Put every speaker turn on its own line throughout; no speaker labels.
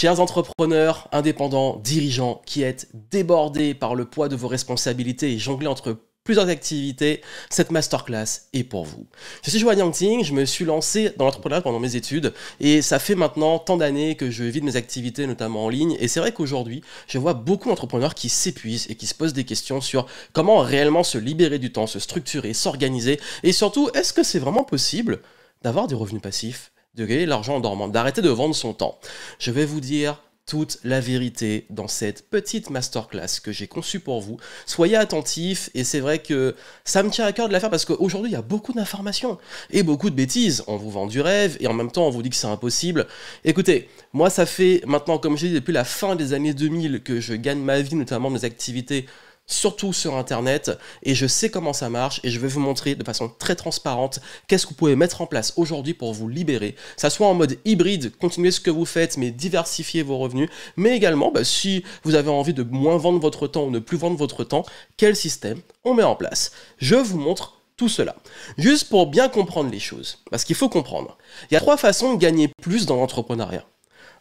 Chers entrepreneurs, indépendants, dirigeants qui êtes débordés par le poids de vos responsabilités et jonglés entre plusieurs activités, cette masterclass est pour vous. Je suis Joanne Yangting, je me suis lancé dans l'entrepreneuriat pendant mes études et ça fait maintenant tant d'années que je vide mes activités, notamment en ligne. Et c'est vrai qu'aujourd'hui, je vois beaucoup d'entrepreneurs qui s'épuisent et qui se posent des questions sur comment réellement se libérer du temps, se structurer, s'organiser et surtout, est-ce que c'est vraiment possible d'avoir des revenus passifs de gagner de l'argent en dormant, d'arrêter de vendre son temps. Je vais vous dire toute la vérité dans cette petite masterclass que j'ai conçue pour vous. Soyez attentifs et c'est vrai que ça me tient à cœur de la faire parce qu'aujourd'hui il y a beaucoup d'informations et beaucoup de bêtises. On vous vend du rêve et en même temps on vous dit que c'est impossible. Écoutez, moi ça fait maintenant comme je dis depuis la fin des années 2000 que je gagne ma vie notamment mes activités surtout sur Internet, et je sais comment ça marche, et je vais vous montrer de façon très transparente qu'est-ce que vous pouvez mettre en place aujourd'hui pour vous libérer. Ça soit en mode hybride, continuer ce que vous faites, mais diversifiez vos revenus, mais également, bah, si vous avez envie de moins vendre votre temps ou ne plus vendre votre temps, quel système on met en place Je vous montre tout cela. Juste pour bien comprendre les choses, parce qu'il faut comprendre, il y a trois façons de gagner plus dans l'entrepreneuriat.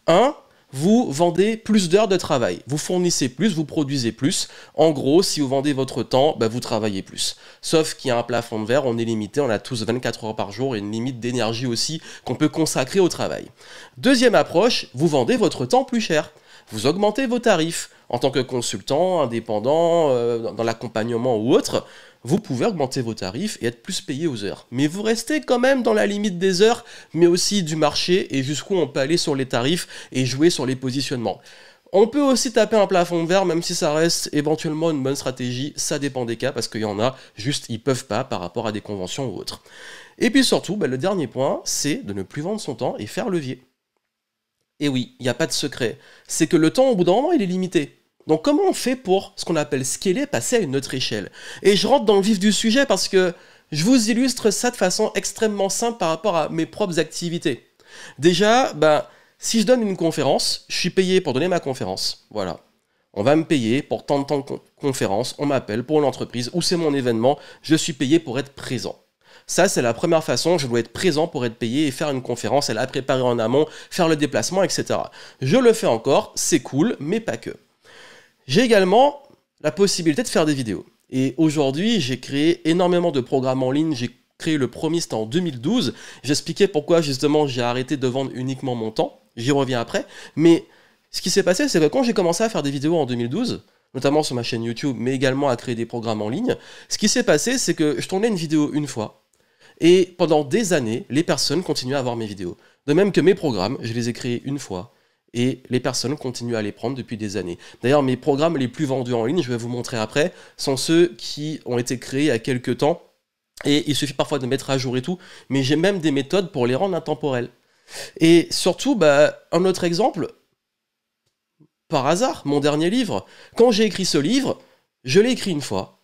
Un, vous vendez plus d'heures de travail. Vous fournissez plus, vous produisez plus. En gros, si vous vendez votre temps, bah, vous travaillez plus. Sauf qu'il y a un plafond de verre, on est limité, on a tous 24 heures par jour et une limite d'énergie aussi qu'on peut consacrer au travail. Deuxième approche, vous vendez votre temps plus cher. Vous augmentez vos tarifs en tant que consultant, indépendant, euh, dans l'accompagnement ou autre, vous pouvez augmenter vos tarifs et être plus payé aux heures. Mais vous restez quand même dans la limite des heures, mais aussi du marché et jusqu'où on peut aller sur les tarifs et jouer sur les positionnements. On peut aussi taper un plafond de verre, même si ça reste éventuellement une bonne stratégie, ça dépend des cas, parce qu'il y en a, juste ils peuvent pas par rapport à des conventions ou autres. Et puis surtout, bah, le dernier point, c'est de ne plus vendre son temps et faire levier. Et oui, il n'y a pas de secret. C'est que le temps, au bout d'un moment, il est limité. Donc comment on fait pour ce qu'on appelle scaler, passer à une autre échelle Et je rentre dans le vif du sujet parce que je vous illustre ça de façon extrêmement simple par rapport à mes propres activités. Déjà, ben, si je donne une conférence, je suis payé pour donner ma conférence. Voilà. On va me payer pour tant de temps de conférence, on m'appelle pour l'entreprise ou c'est mon événement, je suis payé pour être présent. Ça, c'est la première façon, je dois être présent pour être payé et faire une conférence, elle a préparé en amont, faire le déplacement, etc. Je le fais encore, c'est cool, mais pas que. J'ai également la possibilité de faire des vidéos. Et aujourd'hui, j'ai créé énormément de programmes en ligne. J'ai créé le premier, en 2012. J'expliquais pourquoi justement j'ai arrêté de vendre uniquement mon temps. J'y reviens après. Mais ce qui s'est passé, c'est que quand j'ai commencé à faire des vidéos en 2012, notamment sur ma chaîne YouTube, mais également à créer des programmes en ligne, ce qui s'est passé, c'est que je tournais une vidéo une fois. Et pendant des années, les personnes continuaient à voir mes vidéos. De même que mes programmes, je les ai créés une fois, et les personnes continuent à les prendre depuis des années. D'ailleurs, mes programmes les plus vendus en ligne, je vais vous montrer après, sont ceux qui ont été créés il y a quelques temps et il suffit parfois de mettre à jour et tout, mais j'ai même des méthodes pour les rendre intemporels. Et surtout, bah, un autre exemple, par hasard, mon dernier livre. Quand j'ai écrit ce livre, je l'ai écrit une fois.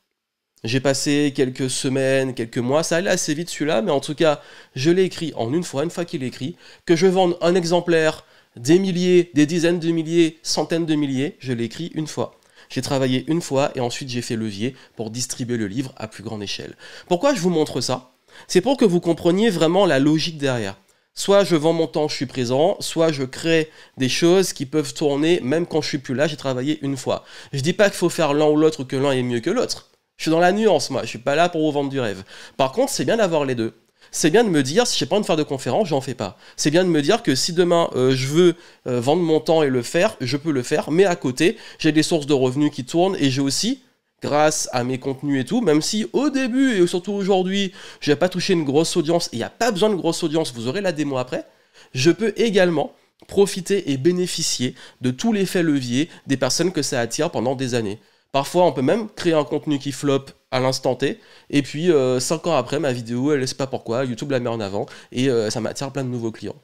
J'ai passé quelques semaines, quelques mois, ça allait assez vite celui-là, mais en tout cas, je l'ai écrit en une fois, une fois qu'il est écrit, que je vende un exemplaire des milliers, des dizaines de milliers, centaines de milliers, je l'ai écrit une fois. J'ai travaillé une fois et ensuite j'ai fait levier pour distribuer le livre à plus grande échelle. Pourquoi je vous montre ça C'est pour que vous compreniez vraiment la logique derrière. Soit je vends mon temps, je suis présent, soit je crée des choses qui peuvent tourner même quand je suis plus là, j'ai travaillé une fois. Je dis pas qu'il faut faire l'un ou l'autre que l'un est mieux que l'autre. Je suis dans la nuance, moi, je suis pas là pour vous vendre du rêve. Par contre, c'est bien d'avoir les deux c'est bien de me dire si je n'ai pas envie de faire de conférence, j'en fais pas. C'est bien de me dire que si demain euh, je veux euh, vendre mon temps et le faire, je peux le faire, mais à côté, j'ai des sources de revenus qui tournent et j'ai aussi grâce à mes contenus et tout, même si au début et surtout aujourd'hui, je n'ai pas touché une grosse audience, il n'y a pas besoin de grosse audience, vous aurez la démo après, je peux également profiter et bénéficier de tous les faits leviers des personnes que ça attire pendant des années. Parfois, on peut même créer un contenu qui flop à l'instant T. Et puis, 5 euh, cinq ans après, ma vidéo, elle ne sait pas pourquoi, YouTube la met en avant et euh, ça m'attire plein de nouveaux clients.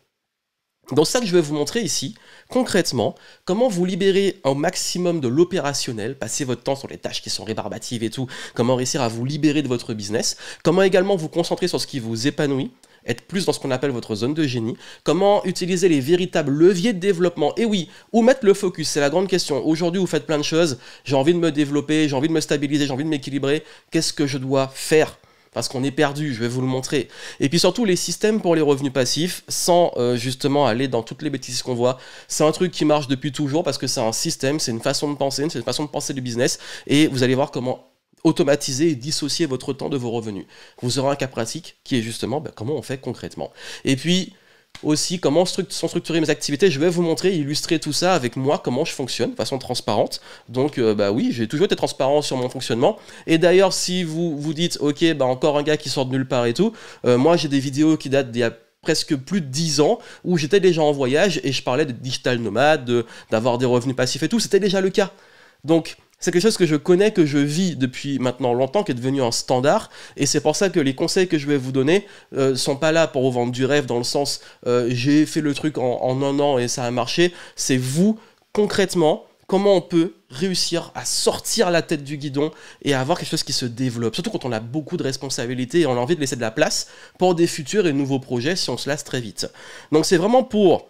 Donc, ça que je vais vous montrer ici, concrètement, comment vous libérer un maximum de l'opérationnel, passer votre temps sur les tâches qui sont rébarbatives et tout, comment réussir à vous libérer de votre business, comment également vous concentrer sur ce qui vous épanouit, être plus dans ce qu'on appelle votre zone de génie, comment utiliser les véritables leviers de développement. Et oui, où mettre le focus, c'est la grande question. Aujourd'hui, vous faites plein de choses, j'ai envie de me développer, j'ai envie de me stabiliser, j'ai envie de m'équilibrer, qu'est-ce que je dois faire parce qu'on est perdu, je vais vous le montrer. Et puis surtout les systèmes pour les revenus passifs, sans euh, justement aller dans toutes les bêtises qu'on voit, c'est un truc qui marche depuis toujours parce que c'est un système, c'est une façon de penser, c'est une façon de penser du business, et vous allez voir comment automatiser et dissocier votre temps de vos revenus. Vous aurez un cas pratique qui est justement bah, comment on fait concrètement. Et puis aussi comment structurer sont structurées mes activités. Je vais vous montrer, illustrer tout ça avec moi, comment je fonctionne de façon transparente. Donc euh, bah oui, j'ai toujours été transparent sur mon fonctionnement. Et d'ailleurs, si vous vous dites, ok, bah encore un gars qui sort de nulle part et tout, euh, moi j'ai des vidéos qui datent d'il y a presque plus de 10 ans où j'étais déjà en voyage et je parlais de digital nomade, d'avoir des revenus passifs et tout. C'était déjà le cas. Donc, c'est quelque chose que je connais, que je vis depuis maintenant longtemps, qui est devenu un standard. Et c'est pour ça que les conseils que je vais vous donner ne euh, sont pas là pour vous vendre du rêve dans le sens euh, j'ai fait le truc en, un an et ça a marché. C'est vous, concrètement, comment on peut réussir à sortir la tête du guidon et à avoir quelque chose qui se développe. Surtout quand on a beaucoup de responsabilités et on a envie de laisser de la place pour des futurs et nouveaux projets si on se lasse très vite. Donc c'est vraiment pour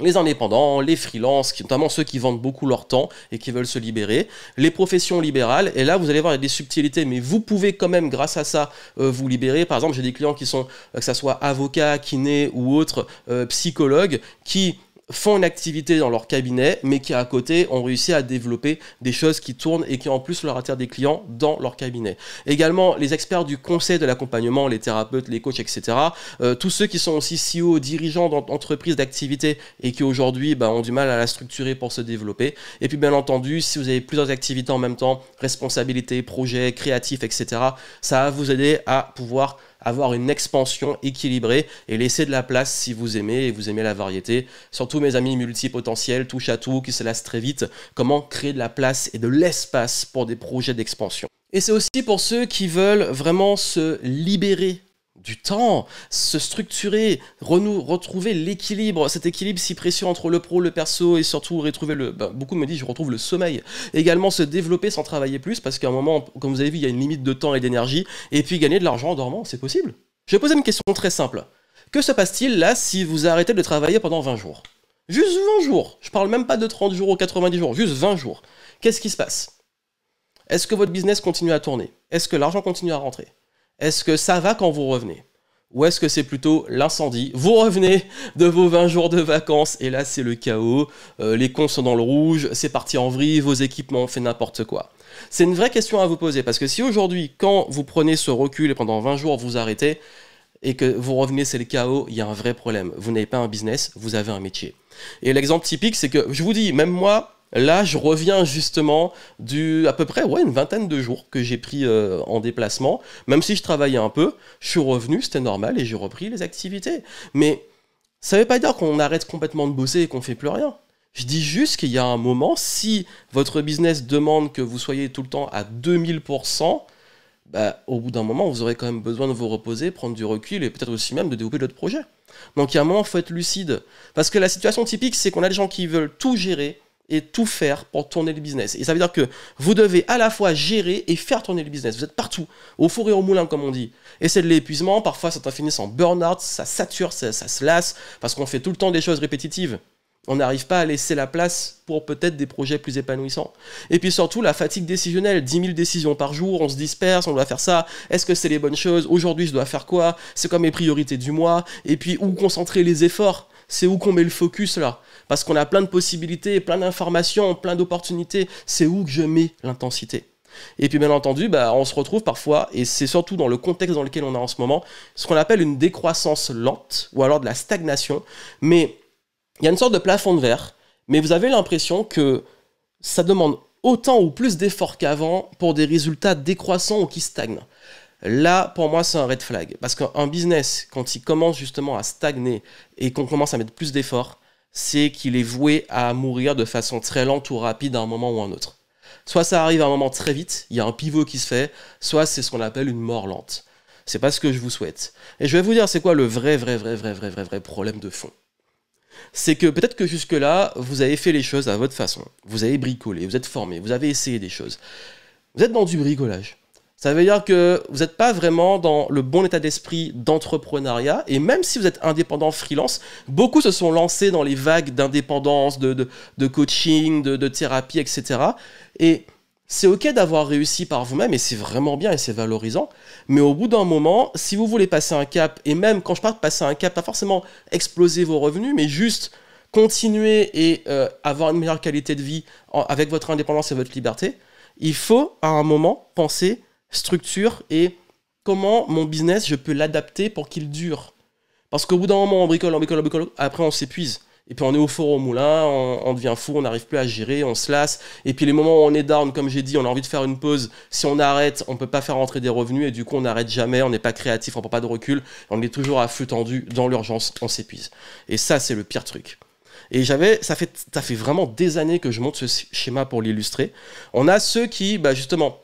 les indépendants, les freelances, notamment ceux qui vendent beaucoup leur temps et qui veulent se libérer, les professions libérales. Et là, vous allez voir, il y a des subtilités, mais vous pouvez quand même, grâce à ça, euh, vous libérer. Par exemple, j'ai des clients qui sont, euh, que ce soit avocat, kiné ou autre, psychologues, euh, psychologue, qui font une activité dans leur cabinet, mais qui à côté ont réussi à développer des choses qui tournent et qui en plus leur attirent des clients dans leur cabinet. Également, les experts du conseil de l'accompagnement, les thérapeutes, les coachs, etc. Euh, tous ceux qui sont aussi CEO, dirigeants d'entreprises d'activité et qui aujourd'hui bah, ont du mal à la structurer pour se développer. Et puis bien entendu, si vous avez plusieurs activités en même temps, responsabilités, projets, créatifs, etc., ça va vous aider à pouvoir avoir une expansion équilibrée et laisser de la place si vous aimez et vous aimez la variété. Surtout mes amis multipotentiels, touche à tout, qui se lassent très vite, comment créer de la place et de l'espace pour des projets d'expansion. Et c'est aussi pour ceux qui veulent vraiment se libérer du temps, se structurer, retrouver l'équilibre, cet équilibre si précieux entre le pro, le perso et surtout retrouver le. Ben, beaucoup me disent je retrouve le sommeil. Également se développer sans travailler plus parce qu'à un moment, comme vous avez vu, il y a une limite de temps et d'énergie et puis gagner de l'argent en dormant, c'est possible. Je vais poser une question très simple. Que se passe-t-il là si vous arrêtez de travailler pendant 20 jours Juste 20 jours Je parle même pas de 30 jours ou 90 jours, juste 20 jours. Qu'est-ce qui se passe Est-ce que votre business continue à tourner Est-ce que l'argent continue à rentrer est-ce que ça va quand vous revenez ou est-ce que c'est plutôt l'incendie Vous revenez de vos 20 jours de vacances et là c'est le chaos, euh, les cons sont dans le rouge, c'est parti en vrille, vos équipements ont fait n'importe quoi. C'est une vraie question à vous poser parce que si aujourd'hui quand vous prenez ce recul et pendant 20 jours vous arrêtez et que vous revenez c'est le chaos, il y a un vrai problème. Vous n'avez pas un business, vous avez un métier. Et l'exemple typique c'est que je vous dis, même moi, Là, je reviens justement du à peu près ouais, une vingtaine de jours que j'ai pris euh, en déplacement. Même si je travaillais un peu, je suis revenu, c'était normal et j'ai repris les activités. Mais ça ne veut pas dire qu'on arrête complètement de bosser et qu'on fait plus rien. Je dis juste qu'il y a un moment, si votre business demande que vous soyez tout le temps à 2000%, bah, au bout d'un moment, vous aurez quand même besoin de vous reposer, prendre du recul et peut-être aussi même de développer d'autres projets. Donc il y a un moment, il faut être lucide. Parce que la situation typique, c'est qu'on a des gens qui veulent tout gérer, et tout faire pour tourner le business. Et ça veut dire que vous devez à la fois gérer et faire tourner le business. Vous êtes partout, au four et au moulin, comme on dit. Et c'est de l'épuisement. Parfois, ça finit en burn-out, ça sature, ça, se lasse, parce qu'on fait tout le temps des choses répétitives. On n'arrive pas à laisser la place pour peut-être des projets plus épanouissants. Et puis surtout, la fatigue décisionnelle. 10 000 décisions par jour, on se disperse, on doit faire ça. Est-ce que c'est les bonnes choses Aujourd'hui, je dois faire quoi C'est comme mes priorités du mois Et puis, où concentrer les efforts C'est où qu'on met le focus là parce qu'on a plein de possibilités, plein d'informations, plein d'opportunités. C'est où que je mets l'intensité. Et puis bien entendu, bah, on se retrouve parfois, et c'est surtout dans le contexte dans lequel on est en ce moment, ce qu'on appelle une décroissance lente, ou alors de la stagnation. Mais il y a une sorte de plafond de verre, mais vous avez l'impression que ça demande autant ou plus d'efforts qu'avant pour des résultats décroissants ou qui stagnent. Là, pour moi, c'est un red flag. Parce qu'un business, quand il commence justement à stagner et qu'on commence à mettre plus d'efforts, c'est qu'il est voué à mourir de façon très lente ou rapide à un moment ou à un autre. Soit ça arrive à un moment très vite, il y a un pivot qui se fait, soit c'est ce qu'on appelle une mort lente. C'est pas ce que je vous souhaite. Et je vais vous dire c'est quoi le vrai, vrai, vrai, vrai, vrai, vrai, vrai problème de fond. C'est que peut-être que jusque-là, vous avez fait les choses à votre façon. Vous avez bricolé, vous êtes formé, vous avez essayé des choses. Vous êtes dans du bricolage. Ça veut dire que vous n'êtes pas vraiment dans le bon état d'esprit d'entrepreneuriat. Et même si vous êtes indépendant freelance, beaucoup se sont lancés dans les vagues d'indépendance, de, de, coaching, de, thérapie, etc. Et c'est ok d'avoir réussi par vous-même et c'est vraiment bien et c'est valorisant, mais au bout d'un moment, si vous voulez passer un cap, et même quand je parle de passer un cap, pas forcément exploser vos revenus, mais juste continuer et euh, avoir une meilleure qualité de vie avec votre indépendance et votre liberté, il faut à un moment penser structure et comment mon business, je peux l'adapter pour qu'il dure. Parce qu'au bout d'un moment, on bricole, on bricole, on bricole, après on s'épuise. Et puis on est au four au moulin, on, devient fou, on n'arrive plus à gérer, on se lasse. Et puis les moments où on est down, comme j'ai dit, on a envie de faire une pause. Si on arrête, on ne peut pas faire rentrer des revenus et du coup on n'arrête jamais, on n'est pas créatif, on ne prend pas de recul, on est toujours à feu tendu, dans l'urgence, on s'épuise. Et ça, c'est le pire truc. Et j'avais, ça fait, ça fait vraiment des années que je monte ce schéma pour l'illustrer. On a ceux qui, bah justement,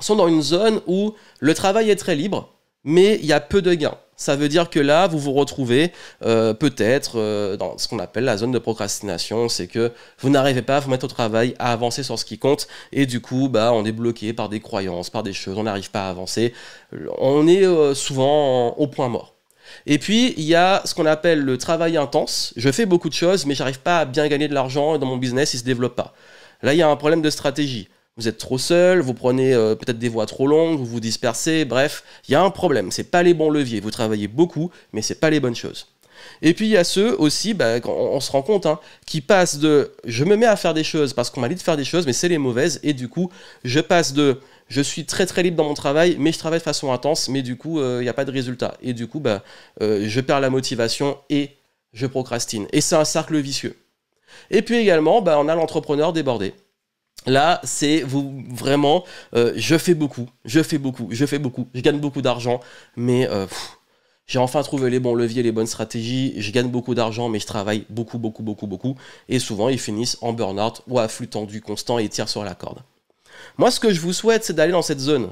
sont dans une zone où le travail est très libre, mais il y a peu de gains. Ça veut dire que là, vous vous retrouvez euh, peut-être euh, dans ce qu'on appelle la zone de procrastination, c'est que vous n'arrivez pas à vous mettre au travail, à avancer sur ce qui compte, et du coup, bah, on est bloqué par des croyances, par des choses, on n'arrive pas à avancer. On est euh, souvent au point mort. Et puis, il y a ce qu'on appelle le travail intense. Je fais beaucoup de choses, mais j'arrive pas à bien gagner de l'argent et dans mon business, il se développe pas. Là, il y a un problème de stratégie vous êtes trop seul, vous prenez euh, peut-être des voies trop longues, vous vous dispersez, bref, il y a un problème, c'est pas les bons leviers, vous travaillez beaucoup, mais c'est pas les bonnes choses. Et puis il y a ceux aussi, bah, on, se rend compte, hein, qui passent de je me mets à faire des choses parce qu'on m'a dit de faire des choses, mais c'est les mauvaises, et du coup, je passe de je suis très très libre dans mon travail, mais je travaille de façon intense, mais du coup, euh, il n'y a pas de résultat. Et du coup, bah, euh, je perds la motivation et je procrastine. Et c'est un cercle vicieux. Et puis également, bah, on a l'entrepreneur débordé Là, c'est vous vraiment, euh, je fais beaucoup, je fais beaucoup, je fais beaucoup, je gagne beaucoup d'argent, mais euh, j'ai enfin trouvé les bons leviers, les bonnes stratégies, je gagne beaucoup d'argent, mais je travaille beaucoup, beaucoup, beaucoup, beaucoup. Et souvent, ils finissent en burn-out ou à flux tendu constant et tirent sur la corde. Moi, ce que je vous souhaite, c'est d'aller dans cette zone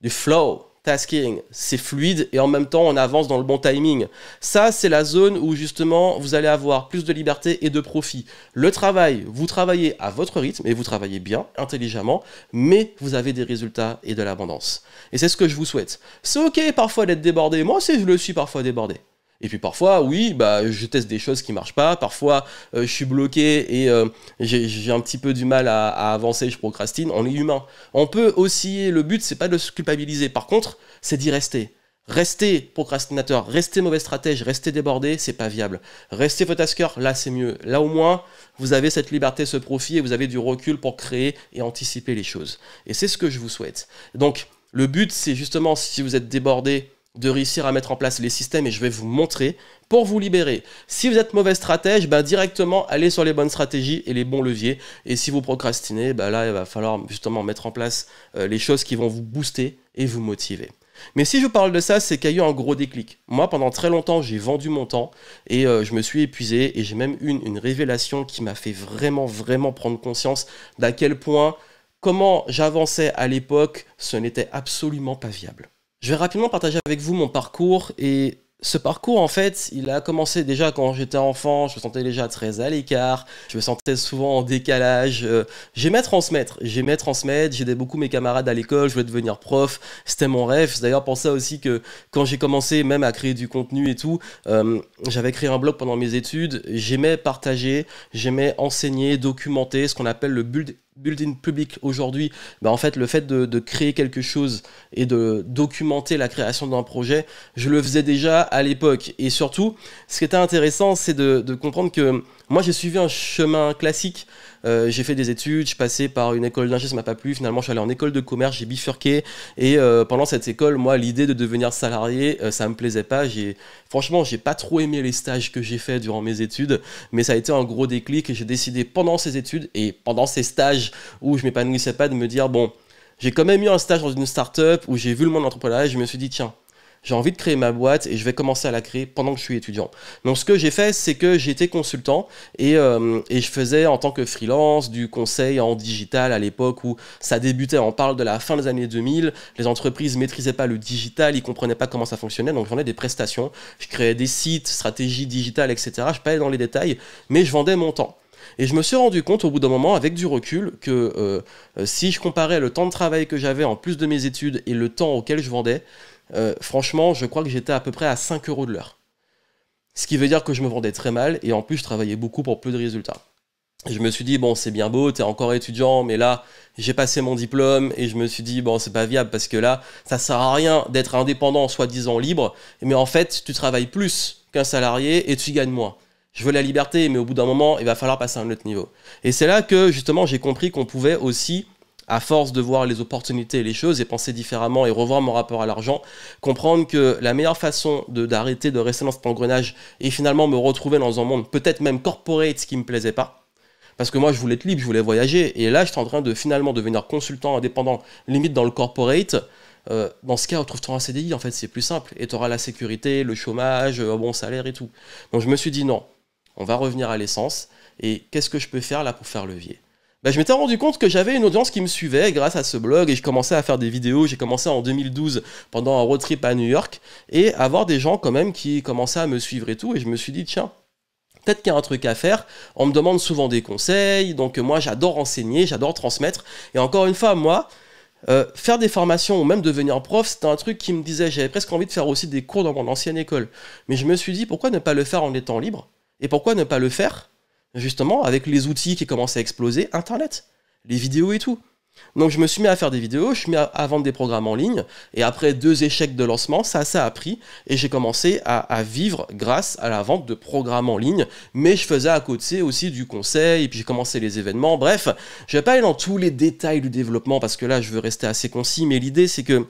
du flow, tasking. C'est fluide et en même temps, on avance dans le bon timing. Ça, c'est la zone où justement, vous allez avoir plus de liberté et de profit. Le travail, vous travaillez à votre rythme et vous travaillez bien, intelligemment, mais vous avez des résultats et de l'abondance. Et c'est ce que je vous souhaite. C'est ok parfois d'être débordé. Moi aussi, je le suis parfois débordé. Et puis parfois, oui, bah, je teste des choses qui marchent pas. Parfois, euh, je suis bloqué et euh, j'ai un petit peu du mal à, avancer, je procrastine. On est humain. On peut osciller. Le but, c'est pas de se culpabiliser. Par contre, c'est d'y rester. Rester procrastinateur, rester mauvais stratège, rester débordé, c'est pas viable. Rester tasker, là c'est mieux. Là au moins, vous avez cette liberté, ce profit et vous avez du recul pour créer et anticiper les choses. Et c'est ce que je vous souhaite. Donc, le but, c'est justement, si vous êtes débordé, de réussir à mettre en place les systèmes et je vais vous montrer pour vous libérer. Si vous êtes mauvais stratège, ben directement allez sur les bonnes stratégies et les bons leviers. Et si vous procrastinez, ben là il va falloir justement mettre en place euh, les choses qui vont vous booster et vous motiver. Mais si je parle de ça, c'est qu'il y a eu un gros déclic. Moi, pendant très longtemps, j'ai vendu mon temps et euh, je me suis épuisé et j'ai même eu une révélation qui m'a fait vraiment, vraiment prendre conscience d'à quel point comment j'avançais à l'époque, ce n'était absolument pas viable. Je vais rapidement partager avec vous mon parcours et ce parcours, en fait, il a commencé déjà quand j'étais enfant. Je me sentais déjà très à l'écart. Je me sentais souvent en décalage. Euh, j'aimais transmettre. J'aimais transmettre. J'aidais beaucoup mes camarades à l'école. Je voulais devenir prof. C'était mon rêve. d'ailleurs pour ça aussi que quand j'ai commencé même à créer du contenu et tout, euh, j'avais créé un blog pendant mes études. J'aimais partager. J'aimais enseigner, documenter ce qu'on appelle le build building public aujourd'hui, bah en fait, le fait de, créer quelque chose et de documenter la création d'un projet, je le faisais déjà à l'époque. Et surtout, ce qui était intéressant, c'est de comprendre que moi, j'ai suivi un chemin classique euh, j'ai fait des études, je passais par une école d'ingénieur, ça m'a pas plu. Finalement, je suis allé en école de commerce, j'ai bifurqué. Et euh, pendant cette école, moi, l'idée de devenir salarié, euh, ça me plaisait pas. J'ai, franchement, j'ai pas trop aimé les stages que j'ai fait durant mes études, mais ça a été un gros déclic et j'ai décidé pendant ces études et pendant ces stages où je m'épanouissais pas de me dire bon, j'ai quand même eu un stage dans une start-up où j'ai vu le monde entrepreneurial, je me suis dit tiens j'ai envie de créer ma boîte et je vais commencer à la créer pendant que je suis étudiant. Donc ce que j'ai fait, c'est que j'étais consultant et, euh, et, je faisais en tant que freelance du conseil en digital à l'époque où ça débutait. On parle de la fin des années 2000, les entreprises maîtrisaient pas le digital, ils comprenaient pas comment ça fonctionnait, donc j'en ai des prestations, je créais des sites, stratégies digitales, etc. Je ne pas dans les détails, mais je vendais mon temps. Et je me suis rendu compte au bout d'un moment, avec du recul, que euh, si je comparais le temps de travail que j'avais en plus de mes études et le temps auquel je vendais, euh, franchement, je crois que j'étais à peu près à 5 euros de l'heure. Ce qui veut dire que je me vendais très mal et en plus, je travaillais beaucoup pour peu de résultats. Je me suis dit, bon, c'est bien beau, t'es encore étudiant, mais là, j'ai passé mon diplôme et je me suis dit, bon, c'est pas viable parce que là, ça sert à rien d'être indépendant, soi-disant libre, mais en fait, tu travailles plus qu'un salarié et tu gagnes moins. Je veux la liberté, mais au bout d'un moment, il va falloir passer à un autre niveau. Et c'est là que, justement, j'ai compris qu'on pouvait aussi à force de voir les opportunités et les choses et penser différemment et revoir mon rapport à l'argent, comprendre que la meilleure façon d'arrêter de, rester dans cet engrenage et finalement me retrouver dans un monde peut-être même corporate ce qui me plaisait pas. Parce que moi, je voulais être libre, je voulais voyager. Et là, je suis en train de finalement devenir consultant indépendant, limite dans le corporate. Euh, dans ce cas, retrouve-toi un CDI, en fait, c'est plus simple. Et tu auras la sécurité, le chômage, euh, un bon salaire et tout. Donc je me suis dit non, on va revenir à l'essence. Et qu'est-ce que je peux faire là pour faire levier bah, je m'étais rendu compte que j'avais une audience qui me suivait grâce à ce blog et je commençais à faire des vidéos. J'ai commencé en 2012 pendant un road trip à New York et avoir des gens quand même qui commençaient à me suivre et tout. Et je me suis dit, tiens, peut-être qu'il y a un truc à faire. On me demande souvent des conseils. Donc, moi, j'adore enseigner, j'adore transmettre. Et encore une fois, moi, euh, faire des formations ou même devenir prof, c'était un truc qui me disait, j'avais presque envie de faire aussi des cours dans mon ancienne école. Mais je me suis dit, pourquoi ne pas le faire en étant libre Et pourquoi ne pas le faire justement, avec les outils qui commençaient à exploser, Internet, les vidéos et tout. Donc je me suis mis à faire des vidéos, je me suis mis à, vendre des programmes en ligne, et après deux échecs de lancement, ça, ça a pris, et j'ai commencé à, à, vivre grâce à la vente de programmes en ligne, mais je faisais à côté aussi du conseil, et puis j'ai commencé les événements, bref, je vais pas aller dans tous les détails du développement, parce que là, je veux rester assez concis, mais l'idée, c'est que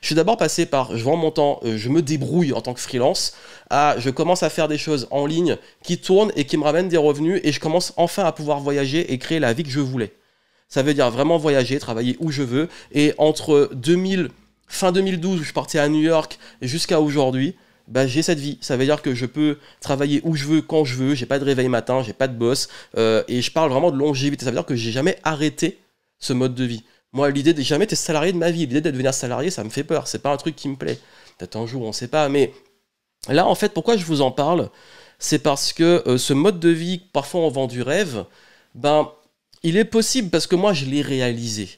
je suis d'abord passé par je vends mon temps, euh, je me débrouille en tant que freelance, à je commence à faire des choses en ligne qui tournent et qui me ramènent des revenus et je commence enfin à pouvoir voyager et créer la vie que je voulais. Ça veut dire vraiment voyager, travailler où je veux. Et entre fin 2012 où je partais à New York jusqu'à aujourd'hui, bah, j'ai cette vie. Ça veut dire que je peux travailler où je veux, quand je veux, j'ai pas de réveil matin, j'ai pas de boss. Euh, et je parle vraiment de longévité. Ça veut dire que j'ai jamais arrêté ce mode de vie. Moi, l'idée de jamais être salarié de ma vie, l'idée de devenir salarié, ça me fait peur. C'est pas un truc qui me plaît. Peut-être un jour, on sait pas. Mais là, en fait, pourquoi je vous en parle C'est parce que euh, ce mode de vie, parfois on vend du rêve, ben, il est possible parce que moi, je l'ai réalisé.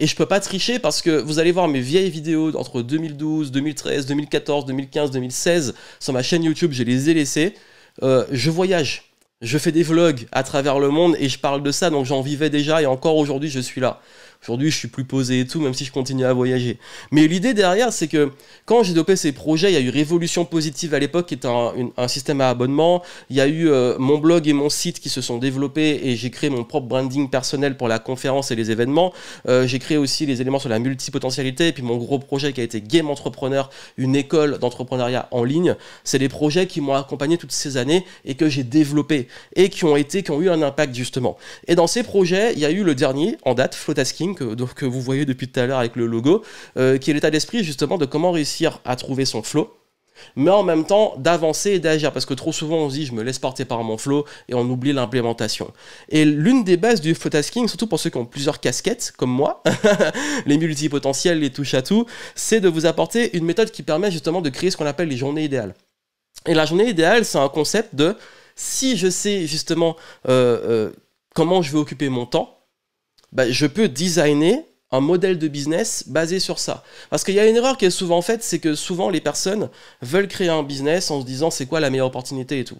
Et je peux pas tricher parce que vous allez voir mes vieilles vidéos entre 2012, 2013, 2014, 2015, 2016 sur ma chaîne YouTube, je les ai laissées. Euh, je voyage, je fais des vlogs à travers le monde et je parle de ça, donc j'en vivais déjà et encore aujourd'hui je suis là. Aujourd'hui, je suis plus posé et tout, même si je continue à voyager. Mais l'idée derrière, c'est que quand j'ai dopé ces projets, il y a eu Révolution Positive à l'époque, qui était un, système à abonnement. Il y a eu euh, mon blog et mon site qui se sont développés et j'ai créé mon propre branding personnel pour la conférence et les événements. Euh, j'ai créé aussi les éléments sur la multipotentialité et puis mon gros projet qui a été Game Entrepreneur, une école d'entrepreneuriat en ligne. C'est les projets qui m'ont accompagné toutes ces années et que j'ai développé et qui ont été, qui ont eu un impact justement. Et dans ces projets, il y a eu le dernier en date, Flotasking que, donc, vous voyez depuis tout à l'heure avec le logo, euh, qui est l'état d'esprit justement de comment réussir à trouver son flow, mais en même temps d'avancer et d'agir, parce que trop souvent on se dit je me laisse porter par mon flow et on oublie l'implémentation. Et l'une des bases du photasking, surtout pour ceux qui ont plusieurs casquettes, comme moi, les multipotentiels, les touches à tout, c'est de vous apporter une méthode qui permet justement de créer ce qu'on appelle les journées idéales. Et la journée idéale, c'est un concept de si je sais justement euh, euh, comment je vais occuper mon temps, bah, je peux designer un modèle de business basé sur ça. Parce qu'il y a une erreur qui est souvent faite, c'est que souvent les personnes veulent créer un business en se disant c'est quoi la meilleure opportunité et tout.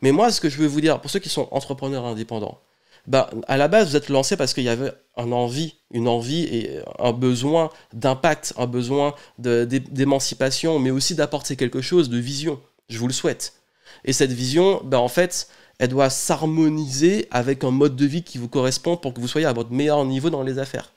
Mais moi, ce que je veux vous dire, pour ceux qui sont entrepreneurs indépendants, bah, à la base, vous êtes lancé parce qu'il y avait un envie, une envie et un besoin d'impact, un besoin d'émancipation, mais aussi d'apporter quelque chose de vision. Je vous le souhaite. Et cette vision, bah, en fait, elle doit s'harmoniser avec un mode de vie qui vous correspond pour que vous soyez à votre meilleur niveau dans les affaires.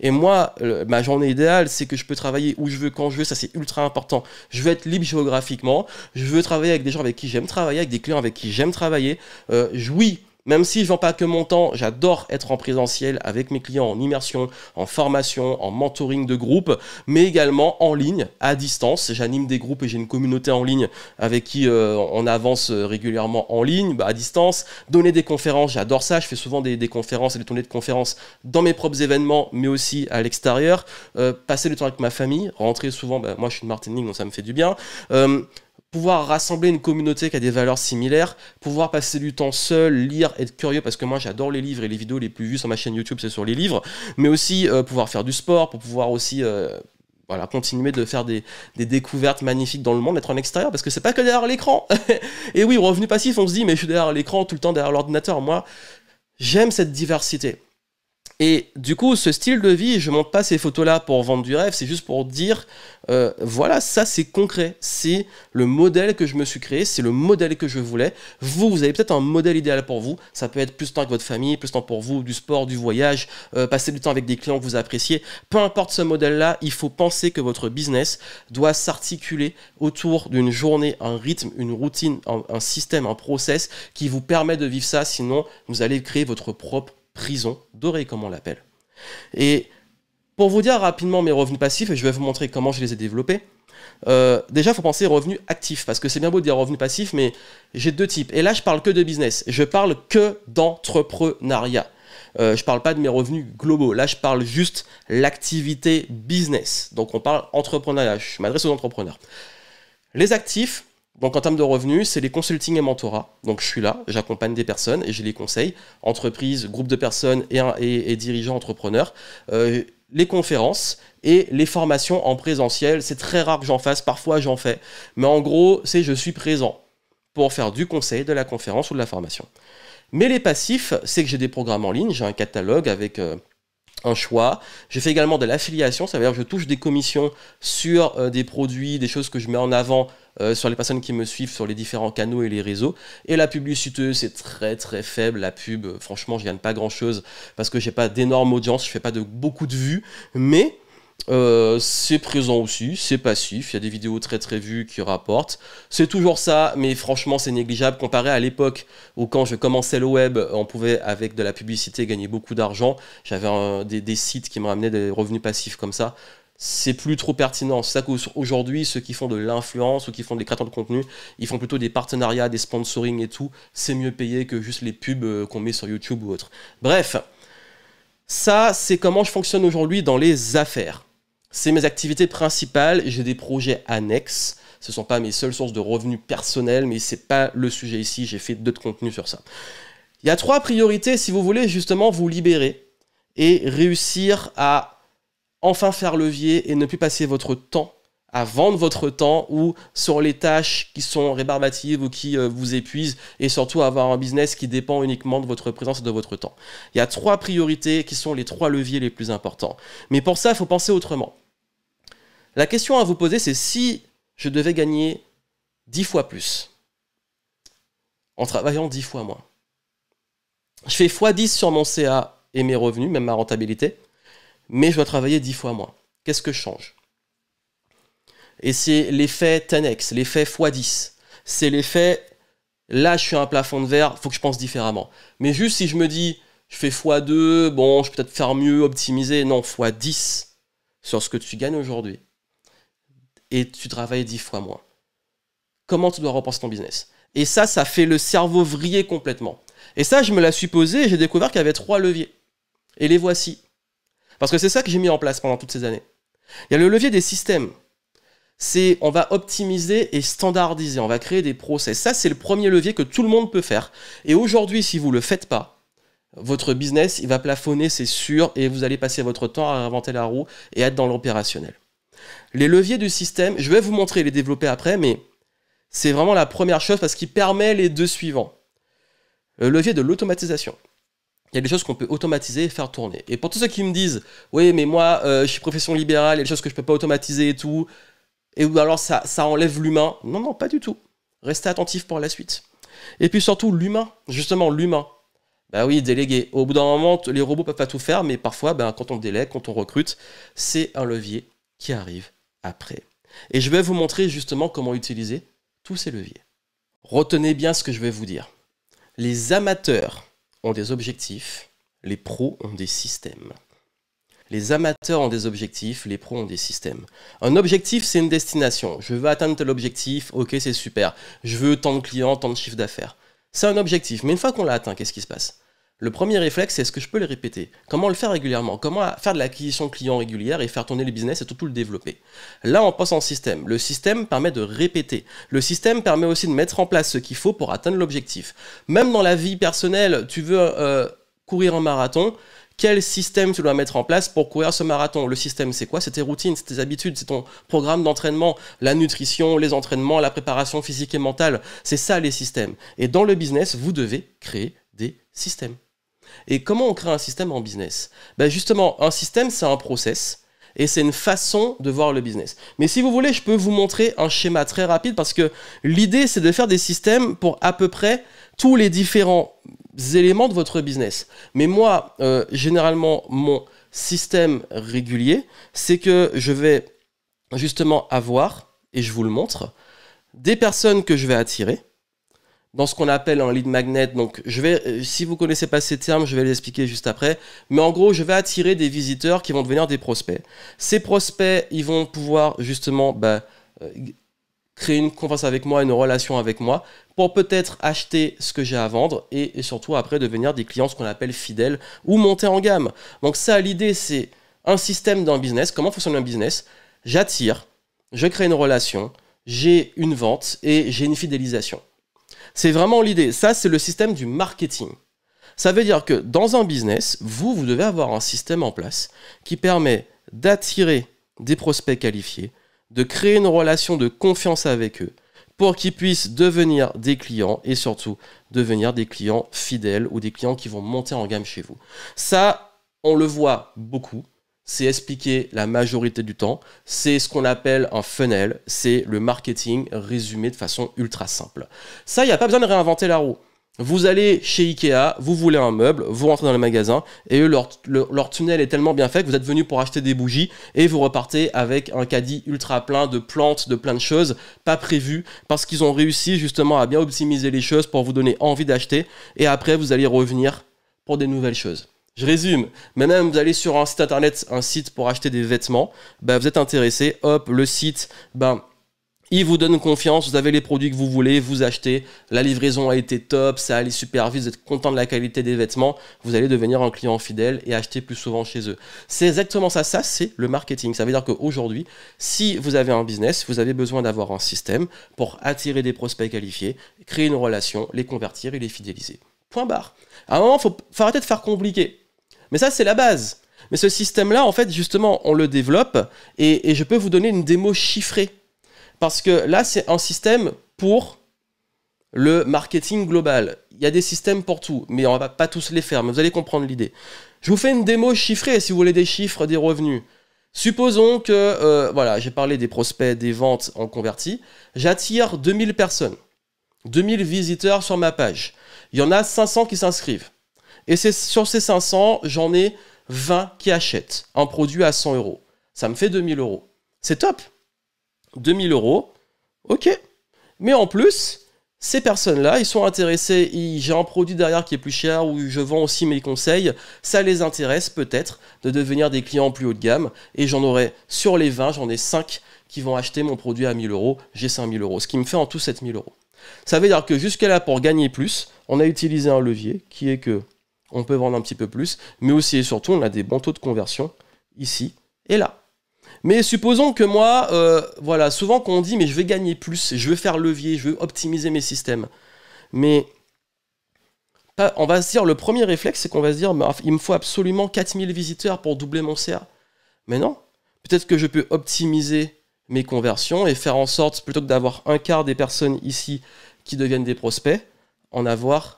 Et moi, ma journée idéale, c'est que je peux travailler où je veux, quand je veux, ça c'est ultra important. Je veux être libre géographiquement, je veux travailler avec des gens avec qui j'aime travailler, avec des clients avec qui j'aime travailler. Euh, oui, même si je vends pas que mon temps, j'adore être en présentiel avec mes clients en immersion, en formation, en mentoring de groupe, mais également en ligne, à distance. J'anime des groupes et j'ai une communauté en ligne avec qui euh, on avance euh, régulièrement en ligne, bah, à distance. Donner des conférences, j'adore ça. Je fais souvent des, conférences et des tournées de conférences dans mes propres événements, mais aussi à l'extérieur. Euh, passer du temps avec ma famille, rentrer souvent, bah, moi je suis de Martinique, donc ça me fait du bien pouvoir rassembler une communauté qui a des valeurs similaires, pouvoir passer du temps seul, lire, être curieux, parce que moi j'adore les livres et les vidéos les plus vues sur ma chaîne YouTube, c'est sur les livres, mais aussi euh, pouvoir faire du sport, pour pouvoir aussi... Euh, voilà, continuer de faire des, découvertes magnifiques dans le monde, être en extérieur, parce que c'est pas que derrière l'écran. et oui, revenu passif, on se dit, mais je suis derrière l'écran tout le temps, derrière l'ordinateur. Moi, j'aime cette diversité. Et du coup, ce style de vie, je montre pas ces photos-là pour vendre du rêve, c'est juste pour dire, euh, voilà, ça c'est concret, c'est le modèle que je me suis créé, c'est le modèle que je voulais. Vous, vous avez peut-être un modèle idéal pour vous, ça peut être plus de temps avec votre famille, plus de temps pour vous, du sport, du voyage, euh, passer du temps avec des clients que vous appréciez. Peu importe ce modèle-là, il faut penser que votre business doit s'articuler autour d'une journée, un rythme, une routine, un, un système, un process qui vous permet de vivre ça, sinon vous allez créer votre propre prison doré comme on l'appelle. Et pour vous dire rapidement mes revenus passifs, et je vais vous montrer comment je les ai développés, euh, déjà, il faut penser revenus actifs, parce que c'est bien beau de dire revenus passifs, mais j'ai deux types. Et là, je parle que de business, je parle que d'entrepreneuriat. Euh, je ne parle pas de mes revenus globaux. Là, je parle juste l'activité business. Donc, on parle entrepreneuriat. Je m'adresse aux entrepreneurs. Les actifs, donc en termes de revenus, c'est les consulting et mentorat. Donc je suis là, j'accompagne des personnes et j'ai les conseils. entreprises, groupes de personnes et, dirigeants entrepreneurs. Euh, les conférences et les formations en présentiel. C'est très rare que j'en fasse, parfois j'en fais. Mais en gros, c'est je suis présent pour faire du conseil, de la conférence ou de la formation. Mais les passifs, c'est que j'ai des programmes en ligne, j'ai un catalogue avec... Euh, un choix. J'ai fait également de l'affiliation, ça veut dire que je touche des commissions sur euh, des produits, des choses que je mets en avant euh, sur les personnes qui me suivent sur les différents canaux et les réseaux. Et la publicité, c'est très très faible. La pub, euh, franchement, je gagne pas grand chose parce que j'ai pas d'énorme audience, je fais pas de beaucoup de vues, mais euh, c'est présent aussi, c'est passif, il y a des vidéos très très vues qui rapportent. C'est toujours ça, mais franchement c'est négligeable comparé à l'époque où quand je commençais le web, on pouvait avec de la publicité gagner beaucoup d'argent. J'avais des, sites qui me ramenaient des revenus passifs comme ça. C'est plus trop pertinent. C'est ça qu'aujourd'hui, ceux qui font de l'influence ou qui font des créateurs de contenu, ils font plutôt des partenariats, des sponsoring et tout. C'est mieux payé que juste les pubs euh, qu'on met sur YouTube ou autre. Bref, ça, c'est comment je fonctionne aujourd'hui dans les affaires. C'est mes activités principales, j'ai des projets annexes. Ce ne sont pas mes seules sources de revenus personnels, mais ce n'est pas le sujet ici, j'ai fait d'autres contenus sur ça. Il y a trois priorités si vous voulez justement vous libérer et réussir à enfin faire levier et ne plus passer votre temps à vendre votre temps ou sur les tâches qui sont rébarbatives ou qui euh, vous épuisent et surtout avoir un business qui dépend uniquement de votre présence et de votre temps. Il y a trois priorités qui sont les trois leviers les plus importants. Mais pour ça, il faut penser autrement. La question à vous poser, c'est si je devais gagner 10 fois plus en travaillant 10 fois moins. Je fais x10 sur mon CA et mes revenus, même ma rentabilité, mais je dois travailler 10 fois moins. Qu'est-ce que je change Et c'est l'effet 10x, l'effet x10. C'est l'effet, là je suis un plafond de verre, il faut que je pense différemment. Mais juste si je me dis, je fais x2, bon, je peux peut-être faire mieux, optimiser, non, x10 sur ce que tu gagnes aujourd'hui et tu travailles dix fois moins. Comment tu dois repenser ton business Et ça, ça fait le cerveau vriller complètement. Et ça, je me l'ai supposé j'ai découvert qu'il y avait trois leviers. Et les voici. Parce que c'est ça que j'ai mis en place pendant toutes ces années. Il y a le levier des systèmes. C'est on va optimiser et standardiser, on va créer des process. Ça, c'est le premier levier que tout le monde peut faire. Et aujourd'hui, si vous ne le faites pas, votre business, il va plafonner, c'est sûr, et vous allez passer votre temps à inventer la roue et être dans l'opérationnel. Les leviers du système, je vais vous montrer les développer après, mais c'est vraiment la première chose parce qu'il permet les deux suivants. Le euh, levier de l'automatisation. Il y a des choses qu'on peut automatiser et faire tourner. Et pour tous ceux qui me disent, oui, mais moi, euh, je suis profession libérale, il y a des choses que je ne peux pas automatiser et tout, et ou alors ça, enlève l'humain. Non, non, pas du tout. Restez attentif pour la suite. Et puis surtout, l'humain, justement, l'humain. Bah oui, délégué Au bout d'un moment, les robots peuvent pas tout faire, mais parfois, ben, quand on délègue, quand on recrute, c'est un levier qui arrive après. Et je vais vous montrer justement comment utiliser tous ces leviers. Retenez bien ce que je vais vous dire. Les amateurs ont des objectifs, les pros ont des systèmes. Les amateurs ont des objectifs, les pros ont des systèmes. Un objectif, c'est une destination. Je veux atteindre tel objectif, ok, c'est super. Je veux tant de clients, tant de chiffres d'affaires. C'est un objectif, mais une fois qu'on l'a atteint, qu'est-ce qui se passe le premier réflexe, c'est est-ce que je peux les répéter Comment le faire régulièrement Comment faire de l'acquisition client régulière et faire tourner le business et tout le développer Là, on passe en système. Le système permet de répéter. Le système permet aussi de mettre en place ce qu'il faut pour atteindre l'objectif. Même dans la vie personnelle, tu veux euh, courir un marathon, quel système tu dois mettre en place pour courir ce marathon. Le système, c'est quoi C'est tes routines, c'est tes habitudes, c'est ton programme d'entraînement, la nutrition, les entraînements, la préparation physique et mentale. C'est ça les systèmes. Et dans le business, vous devez créer des systèmes. Et comment on crée un système en business ben Justement, un système, c'est un process et c'est une façon de voir le business. Mais si vous voulez, je peux vous montrer un schéma très rapide parce que l'idée, c'est de faire des systèmes pour à peu près tous les différents éléments de votre business. Mais moi, euh, généralement, mon système régulier, c'est que je vais justement avoir, et je vous le montre, des personnes que je vais attirer, dans ce qu'on appelle un lead magnet. Donc, je vais, euh, si vous connaissez pas ces termes, je vais les expliquer juste après. Mais en gros, je vais attirer des visiteurs qui vont devenir des prospects. Ces prospects, ils vont pouvoir justement bah, euh, créer une confiance avec moi, une relation avec moi, pour peut-être acheter ce que j'ai à vendre et, et, surtout après devenir des clients, ce qu'on appelle fidèles ou monter en gamme. Donc, ça, l'idée, c'est un système d'un business. Comment fonctionne un business J'attire, je crée une relation, j'ai une vente et j'ai une fidélisation. C'est vraiment l'idée. Ça, c'est le système du marketing. Ça veut dire que dans un business, vous, vous devez avoir un système en place qui permet d'attirer des prospects qualifiés, de créer une relation de confiance avec eux pour qu'ils puissent devenir des clients et surtout devenir des clients fidèles ou des clients qui vont monter en gamme chez vous. Ça, on le voit beaucoup c'est expliqué la majorité du temps. C'est ce qu'on appelle un funnel. C'est le marketing résumé de façon ultra simple. Ça, il n'y a pas besoin de réinventer la roue. Vous allez chez Ikea, vous voulez un meuble, vous rentrez dans le magasin, et leur, leur, tunnel est tellement bien fait que vous êtes venu pour acheter des bougies, et vous repartez avec un caddie ultra plein de plantes, de plein de choses, pas prévues, parce qu'ils ont réussi justement à bien optimiser les choses pour vous donner envie d'acheter, et après vous allez revenir pour des nouvelles choses. Je résume, mais même vous allez sur un site internet, un site pour acheter des vêtements, bah, vous êtes intéressé, hop, le site, bah, il vous donne confiance, vous avez les produits que vous voulez, vous achetez, la livraison a été top, ça allait super vite, vous êtes content de la qualité des vêtements, vous allez devenir un client fidèle et acheter plus souvent chez eux. C'est exactement ça, ça c'est le marketing. Ça veut dire qu'aujourd'hui, si vous avez un business, vous avez besoin d'avoir un système pour attirer des prospects qualifiés, créer une relation, les convertir et les fidéliser. Point barre. À un moment, il faut, faut arrêter de faire compliqué. Mais ça, c'est la base. Mais ce système-là, en fait, justement, on le développe et, je peux vous donner une démo chiffrée. Parce que là, c'est un système pour le marketing global. Il y a des systèmes pour tout, mais on va pas tous les faire, mais vous allez comprendre l'idée. Je vous fais une démo chiffrée si vous voulez des chiffres, des revenus. Supposons que, euh, voilà, j'ai parlé des prospects, des ventes en converti. J'attire 2000 personnes, 2000 visiteurs sur ma page. Il y en a 500 qui s'inscrivent. Et sur ces 500, j'en ai 20 qui achètent un produit à 100 euros. Ça me fait 2000 euros. C'est top. 2000 euros, ok. Mais en plus, ces personnes-là, ils sont intéressés, j'ai un produit derrière qui est plus cher où je vends aussi mes conseils, ça les intéresse peut-être de devenir des clients plus haut de gamme et j'en aurai sur les 20, j'en ai 5 qui vont acheter mon produit à 1000 euros, j'ai 5000 euros, ce qui me fait en tout 7000 euros. Ça veut dire que jusqu'à là, pour gagner plus, on a utilisé un levier qui est que on peut vendre un petit peu plus, mais aussi et surtout, on a des bons taux de conversion ici et là. Mais supposons que moi, euh, voilà, souvent qu'on dit mais je vais gagner plus, je veux faire levier, je veux optimiser mes systèmes. Mais on va se dire, le premier réflexe, c'est qu'on va se dire il me faut absolument 4000 visiteurs pour doubler mon CA. Mais non, peut-être que je peux optimiser mes conversions et faire en sorte, plutôt que d'avoir un quart des personnes ici qui deviennent des prospects, en avoir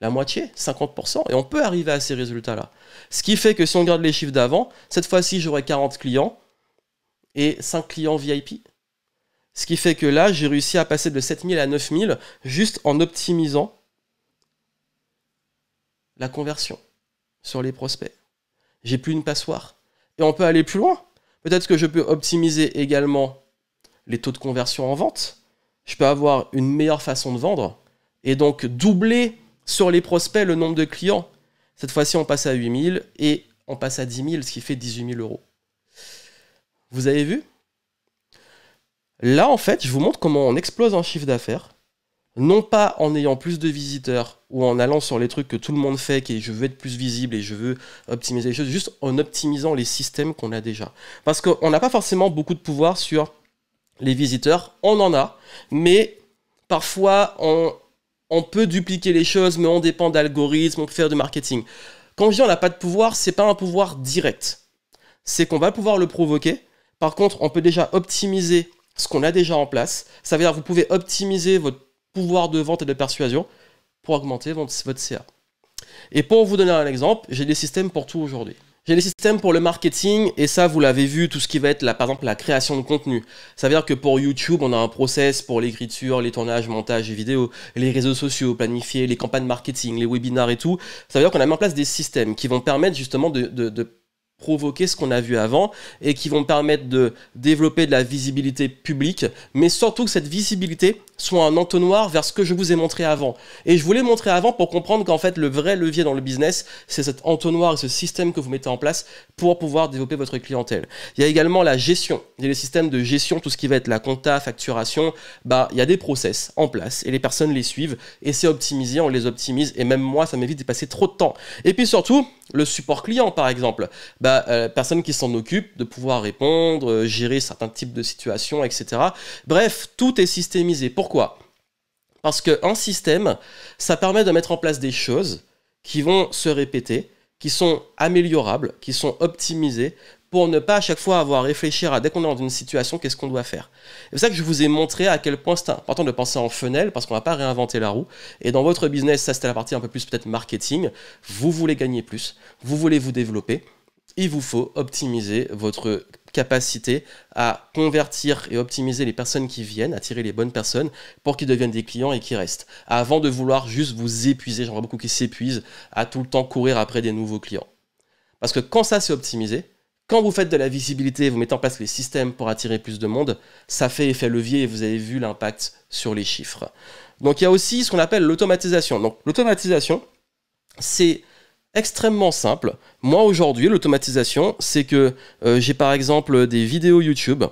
la moitié, 50%, et on peut arriver à ces résultats-là. Ce qui fait que si on regarde les chiffres d'avant, cette fois-ci j'aurai 40 clients et 5 clients VIP. Ce qui fait que là, j'ai réussi à passer de 7000 à 9000 juste en optimisant la conversion sur les prospects. J'ai plus une passoire. Et on peut aller plus loin. Peut-être que je peux optimiser également les taux de conversion en vente. Je peux avoir une meilleure façon de vendre et donc doubler sur les prospects, le nombre de clients, cette fois-ci, on passe à 8000 et on passe à 10 000, ce qui fait 18 000 euros. Vous avez vu Là, en fait, je vous montre comment on explose en chiffre d'affaires. Non pas en ayant plus de visiteurs ou en allant sur les trucs que tout le monde fait, qui est je veux être plus visible et je veux optimiser les choses, juste en optimisant les systèmes qu'on a déjà. Parce qu'on n'a pas forcément beaucoup de pouvoir sur les visiteurs, on en a, mais parfois on, on peut dupliquer les choses, mais on dépend d'algorithmes, on peut faire du marketing. Quand je dis on n'a pas de pouvoir, c'est pas un pouvoir direct. C'est qu'on va pouvoir le provoquer. Par contre, on peut déjà optimiser ce qu'on a déjà en place. Ça veut dire que vous pouvez optimiser votre pouvoir de vente et de persuasion pour augmenter votre CA. Et pour vous donner un exemple, j'ai des systèmes pour tout aujourd'hui. J'ai des systèmes pour le marketing et ça, vous l'avez vu, tout ce qui va être, la, par exemple, la création de contenu. Ça veut dire que pour YouTube, on a un process pour l'écriture, les tournages, montages et vidéos, les réseaux sociaux, planifiés, les campagnes marketing, les webinars et tout. Ça veut dire qu'on a mis en place des systèmes qui vont permettre justement de provoquer ce qu'on a vu avant et qui vont permettre de développer de la visibilité publique, mais surtout que cette visibilité soit un entonnoir vers ce que je vous ai montré avant. Et je vous l'ai montré avant pour comprendre qu'en fait le vrai levier dans le business, c'est cet entonnoir et ce système que vous mettez en place pour pouvoir développer votre clientèle. Il y a également la gestion, il y a les systèmes de gestion, tout ce qui va être la compta, facturation, bah il y a des process en place et les personnes les suivent et c'est optimisé, on les optimise et même moi ça m'évite de passer trop de temps. Et puis surtout, le support client, par exemple, bah, euh, personne qui s'en occupe de pouvoir répondre, euh, gérer certains types de situations, etc. Bref, tout est systémisé. Pourquoi Parce qu'un système, ça permet de mettre en place des choses qui vont se répéter, qui sont améliorables, qui sont optimisées pour ne pas à chaque fois avoir à réfléchir à dès qu'on est dans une situation, qu'est-ce qu'on doit faire. C'est pour ça que je vous ai montré à quel point c'est important de penser en funnel parce qu'on ne va pas réinventer la roue. Et dans votre business, ça c'était la partie un peu plus peut-être marketing, vous voulez gagner plus, vous voulez vous développer, il vous faut optimiser votre capacité à convertir et optimiser les personnes qui viennent, attirer les bonnes personnes pour qu'ils deviennent des clients et qu'ils restent. Avant de vouloir juste vous épuiser, j'en vois beaucoup qui s'épuisent à tout le temps courir après des nouveaux clients. Parce que quand ça s'est optimisé, quand vous faites de la visibilité, vous mettez en place les systèmes pour attirer plus de monde, ça fait effet levier et vous avez vu l'impact sur les chiffres. Donc il y a aussi ce qu'on appelle l'automatisation. Donc l'automatisation, c'est extrêmement simple. Moi aujourd'hui, l'automatisation, c'est que euh, j'ai par exemple des vidéos YouTube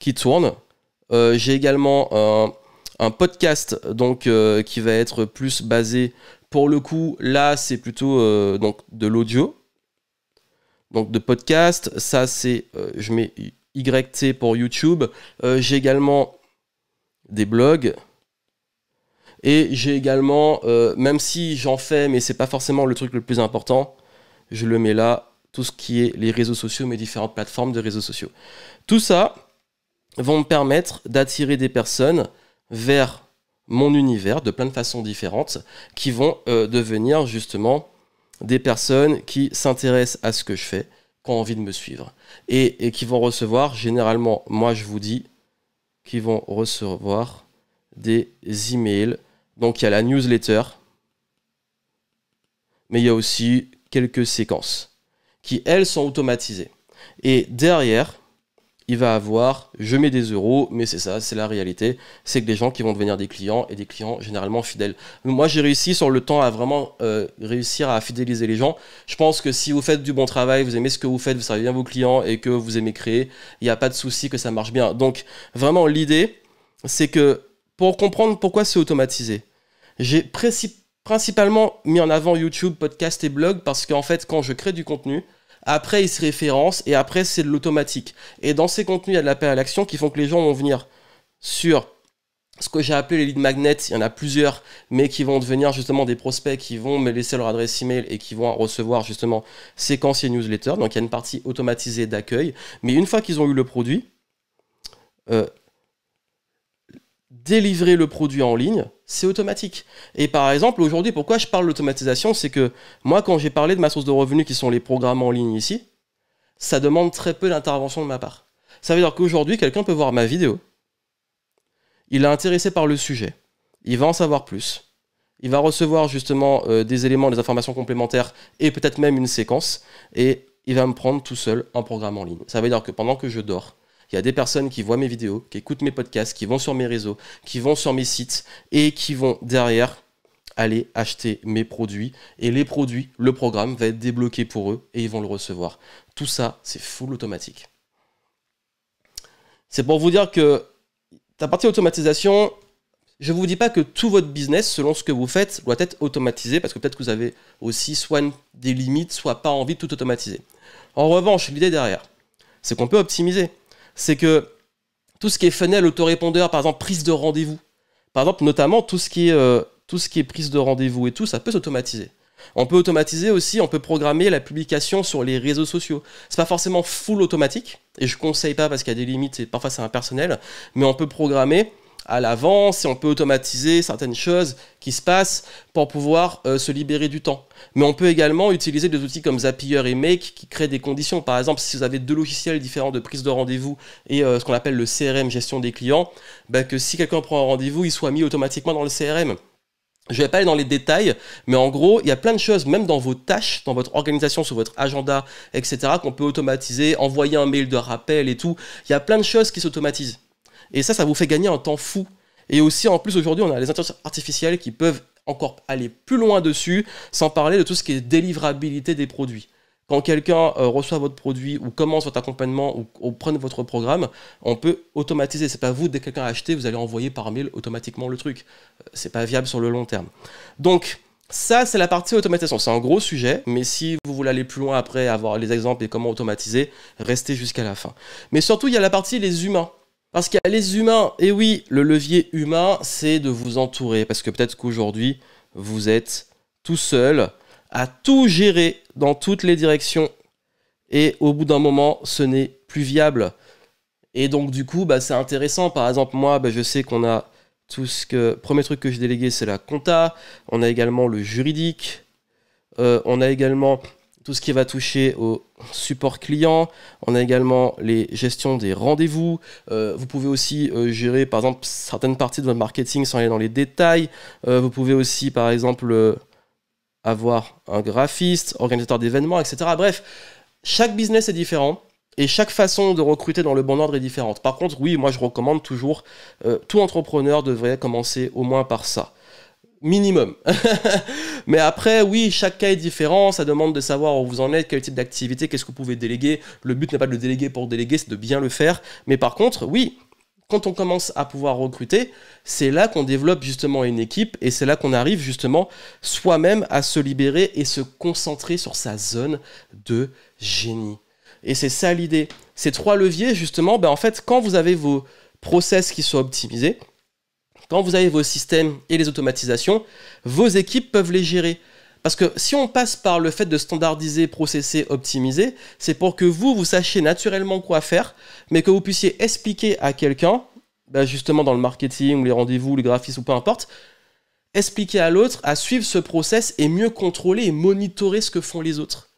qui tournent. Euh, j'ai également un, podcast donc euh, qui va être plus basé pour le coup là, c'est plutôt donc de l'audio donc de podcast. Ça, c'est, euh, je mets YT pour YouTube. Euh, j'ai également des blogs. Et j'ai également, euh, même si j'en fais, mais c'est pas forcément le truc le plus important, je le mets là, tout ce qui est les réseaux sociaux, mes différentes plateformes de réseaux sociaux. Tout ça vont me permettre d'attirer des personnes vers mon univers de plein de façons différentes qui vont devenir justement des personnes qui s'intéressent à ce que je fais, qui ont envie de me suivre. Et, qui vont recevoir, généralement, moi je vous dis, qui vont recevoir des emails. Donc il y a la newsletter, mais il y a aussi quelques séquences qui, elles, sont automatisées. Et derrière, il va avoir, je mets des euros, mais c'est ça, c'est la réalité, c'est que les gens qui vont devenir des clients et des clients généralement fidèles. Moi, j'ai réussi sur le temps à vraiment euh, réussir à fidéliser les gens. Je pense que si vous faites du bon travail, vous aimez ce que vous faites, vous savez bien vos clients et que vous aimez créer, il n'y a pas de souci que ça marche bien. Donc, vraiment, l'idée, c'est que pour comprendre pourquoi c'est automatisé, j'ai principalement mis en avant YouTube, podcast et blog parce qu'en fait, quand je crée du contenu, après, ils se référencent et après, c'est de l'automatique. Et dans ces contenus, il y a de l'appel à l'action qui font que les gens vont venir sur ce que j'ai appelé les lead magnets, il y en a plusieurs, mais qui vont devenir justement des prospects qui vont me laisser leur adresse email et qui vont recevoir justement séquences et newsletters. Donc il y a une partie automatisée d'accueil. Mais une fois qu'ils ont eu le produit, euh, délivrer le produit en ligne, c'est automatique. Et par exemple, aujourd'hui, pourquoi je parle d'automatisation C'est que moi, quand j'ai parlé de ma source de revenus qui sont les programmes en ligne ici, ça demande très peu d'intervention de ma part. Ça veut dire qu'aujourd'hui, quelqu'un peut voir ma vidéo. Il est intéressé par le sujet. Il va en savoir plus. Il va recevoir justement euh, des éléments, des informations complémentaires et peut-être même une séquence. Et il va me prendre tout seul un programme en ligne. Ça veut dire que pendant que je dors, il y a des personnes qui voient mes vidéos, qui écoutent mes podcasts, qui vont sur mes réseaux, qui vont sur mes sites et qui vont derrière aller acheter mes produits. Et les produits, le programme va être débloqué pour eux et ils vont le recevoir. Tout ça, c'est full automatique. C'est pour vous dire que ta partie automatisation, je ne vous dis pas que tout votre business, selon ce que vous faites, doit être automatisé, parce que peut-être que vous avez aussi soit des limites, soit pas envie de tout automatiser. En revanche, l'idée derrière, c'est qu'on peut optimiser c'est que tout ce qui est funnel, autorépondeur, par exemple, prise de rendez-vous, par exemple, notamment tout ce qui est, euh, tout ce qui est prise de rendez-vous et tout, ça peut s'automatiser. On peut automatiser aussi, on peut programmer la publication sur les réseaux sociaux. C'est pas forcément full automatique, et je conseille pas parce qu'il y a des limites et parfois c'est impersonnel, mais on peut programmer à l'avance et on peut automatiser certaines choses qui se passent pour pouvoir euh, se libérer du temps. Mais on peut également utiliser des outils comme Zapier et Make qui créent des conditions. Par exemple, si vous avez deux logiciels différents de prise de rendez-vous et euh, ce qu'on appelle le CRM, gestion des clients, bah, que si quelqu'un prend un rendez-vous, il soit mis automatiquement dans le CRM. Je vais pas aller dans les détails, mais en gros, il y a plein de choses, même dans vos tâches, dans votre organisation, sur votre agenda, etc., qu'on peut automatiser, envoyer un mail de rappel et tout. Il y a plein de choses qui s'automatisent. Et ça, ça vous fait gagner un temps fou. Et aussi, en plus, aujourd'hui, on a les intelligences artificielles qui peuvent encore aller plus loin dessus, sans parler de tout ce qui est délivrabilité des produits. Quand quelqu'un euh, reçoit votre produit ou commence votre accompagnement ou, ou votre programme, on peut automatiser. C'est pas vous, dès que quelqu'un a acheté, vous allez envoyer par mail automatiquement le truc. Euh, c'est pas viable sur le long terme. Donc, ça, c'est la partie automatisation. C'est un gros sujet, mais si vous voulez aller plus loin après, avoir les exemples et comment automatiser, restez jusqu'à la fin. Mais surtout, il y a la partie les humains. Parce qu'il y a les humains. Et oui, le levier humain, c'est de vous entourer. Parce que peut-être qu'aujourd'hui, vous êtes tout seul à tout gérer dans toutes les directions. Et au bout d'un moment, ce n'est plus viable. Et donc, du coup, bah, c'est intéressant. Par exemple, moi, bah, je sais qu'on a tout ce que. Premier truc que j'ai délégué, c'est la compta. On a également le juridique. Euh, on a également tout ce qui va toucher au support client. On a également les gestions des rendez-vous. Euh, vous pouvez aussi euh, gérer, par exemple, certaines parties de votre marketing sans aller dans les détails. Euh, vous pouvez aussi, par exemple, avoir un graphiste, organisateur d'événements, etc. Bref, chaque business est différent. Et chaque façon de recruter dans le bon ordre est différente. Par contre, oui, moi je recommande toujours, tout entrepreneur devrait commencer au moins par ça minimum. Mais après, oui, chaque cas est différent, ça demande de savoir où vous en êtes, quel type d'activité, qu'est-ce que vous pouvez déléguer. Le but n'est pas de le déléguer pour déléguer, c'est de bien le faire. Mais par contre, oui, quand on commence à pouvoir recruter, c'est là qu'on développe justement une équipe et c'est là qu'on arrive justement soi-même à se libérer et se concentrer sur sa zone de génie. Et c'est ça l'idée. Ces trois leviers, justement, ben en fait, quand vous avez vos process qui sont optimisés, quand vous avez vos systèmes et les automatisations, vos équipes peuvent les gérer. Parce que si on passe par le fait de standardiser, processer, optimiser, c'est pour que vous, vous sachiez naturellement quoi faire, mais que vous puissiez expliquer à quelqu'un, bah, justement dans le marketing, ou les rendez-vous, les graphismes ou peu importe, expliquer à l'autre à suivre ce process et mieux contrôler et monitorer ce que font les autres.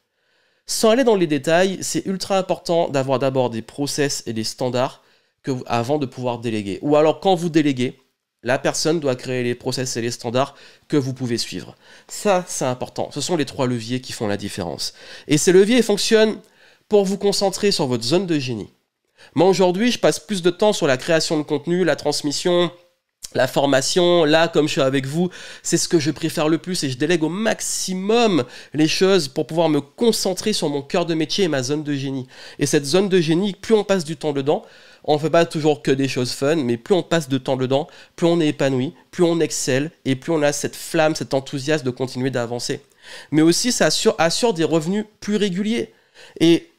Sans aller dans les détails, c'est ultra important d'avoir d'abord des process et des standards que avant de pouvoir déléguer. Ou alors quand vous déléguez, la personne doit créer les process et les standards que vous pouvez suivre. Ça, c'est important. Ce sont les trois leviers qui font la différence. Et ces leviers fonctionnent pour vous concentrer sur votre zone de génie. Moi, aujourd'hui, je passe plus de temps sur la création de contenu, la transmission, la formation, là, comme je suis avec vous, c'est ce que je préfère le plus et je délègue au maximum les choses pour pouvoir me concentrer sur mon cœur de métier et ma zone de génie. Et cette zone de génie, plus on passe du temps dedans, on ne fait pas toujours que des choses fun, mais plus on passe de temps dedans, plus on est épanoui, plus on excelle et plus on a cette flamme, cet enthousiasme de continuer d'avancer. Mais aussi, ça assure, assure des revenus plus réguliers. Et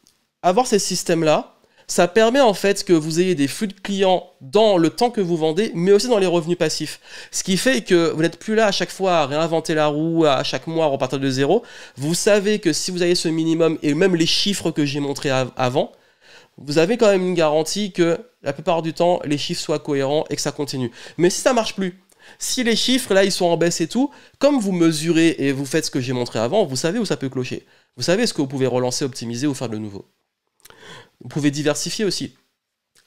avoir ces systèmes-là, ça permet en fait que vous ayez des flux de clients dans le temps que vous vendez, mais aussi dans les revenus passifs. Ce qui fait que vous n'êtes plus là à chaque fois à réinventer la roue, à chaque mois à repartir de zéro. Vous savez que si vous avez ce minimum et même les chiffres que j'ai montrés avant, vous avez quand même une garantie que la plupart du temps, les chiffres soient cohérents et que ça continue. Mais si ça marche plus, si les chiffres, là, ils sont en baisse et tout, comme vous mesurez et vous faites ce que j'ai montré avant, vous savez où ça peut clocher. Vous savez ce que vous pouvez relancer, optimiser ou faire de nouveau. Vous pouvez diversifier aussi.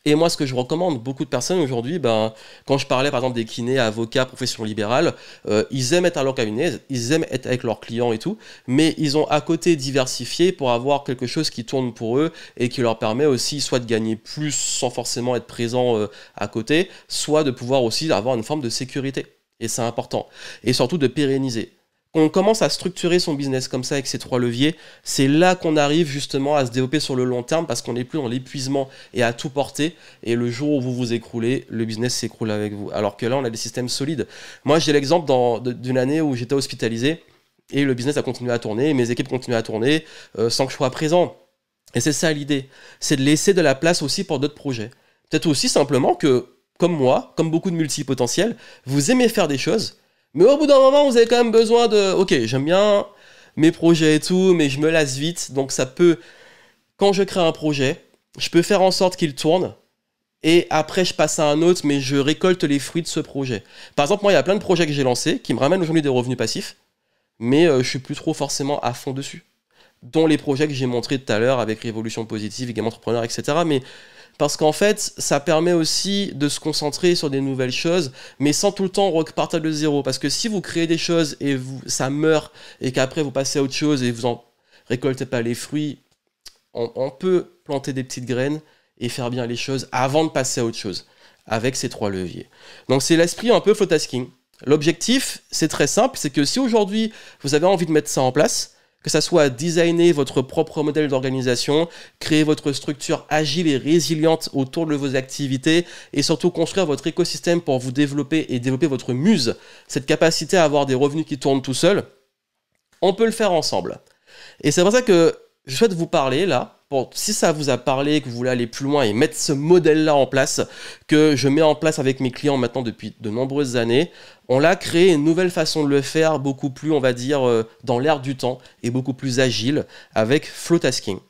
Et moi, ce que je recommande, beaucoup de personnes aujourd'hui, ben, quand je parlais par exemple des kinés, avocats, professions libérales, euh, ils aiment être à leur cabinet, ils aiment être avec leurs clients et tout, mais ils ont à côté diversifié pour avoir quelque chose qui tourne pour eux et qui leur permet aussi soit de gagner plus sans forcément être présent euh, à côté, soit de pouvoir aussi avoir une forme de sécurité. Et c'est important. Et surtout de pérenniser on commence à structurer son business comme ça avec ces trois leviers, c'est là qu'on arrive justement à se développer sur le long terme parce qu'on n'est plus dans l'épuisement et à tout porter. Et le jour où vous vous écroulez, le business s'écroule avec vous. Alors que là, on a des systèmes solides. Moi, j'ai l'exemple d'une année où j'étais hospitalisé et le business a continué à tourner, mes équipes continuent à tourner euh, sans que je sois présent. Et c'est ça l'idée, c'est de laisser de la place aussi pour d'autres projets. Peut-être aussi simplement que, comme moi, comme beaucoup de multipotentiels, vous aimez faire des choses mais au bout d'un moment, vous avez quand même besoin de. Ok, j'aime bien mes projets et tout, mais je me lasse vite. Donc ça peut. Quand je crée un projet, je peux faire en sorte qu'il tourne. Et après, je passe à un autre, mais je récolte les fruits de ce projet. Par exemple, moi, il y a plein de projets que j'ai lancés qui me ramènent aujourd'hui des revenus passifs, mais euh, je suis plus trop forcément à fond dessus. Dont les projets que j'ai montrés tout à l'heure avec Révolution Positive, Game Entrepreneur, etc. Mais parce qu'en fait, ça permet aussi de se concentrer sur des nouvelles choses, mais sans tout le temps repartir de zéro. Parce que si vous créez des choses et ça meurt, et qu'après vous passez à autre chose et vous en récoltez pas les fruits, on, on peut planter des petites graines et faire bien les choses avant de passer à autre chose, avec ces trois leviers. Donc c'est l'esprit un peu tasking. L'objectif, c'est très simple, c'est que si aujourd'hui vous avez envie de mettre ça en place, que ça soit designer votre propre modèle d'organisation, créer votre structure agile et résiliente autour de vos activités et surtout construire votre écosystème pour vous développer et développer votre muse, cette capacité à avoir des revenus qui tournent tout seul, on peut le faire ensemble. Et c'est pour ça que je souhaite vous parler là si ça vous a parlé, que vous voulez aller plus loin et mettre ce modèle-là en place, que je mets en place avec mes clients maintenant depuis de nombreuses années, on l'a créé une nouvelle façon de le faire, beaucoup plus, on va dire, euh, dans l'air du temps et beaucoup plus agile avec Flow Tasking.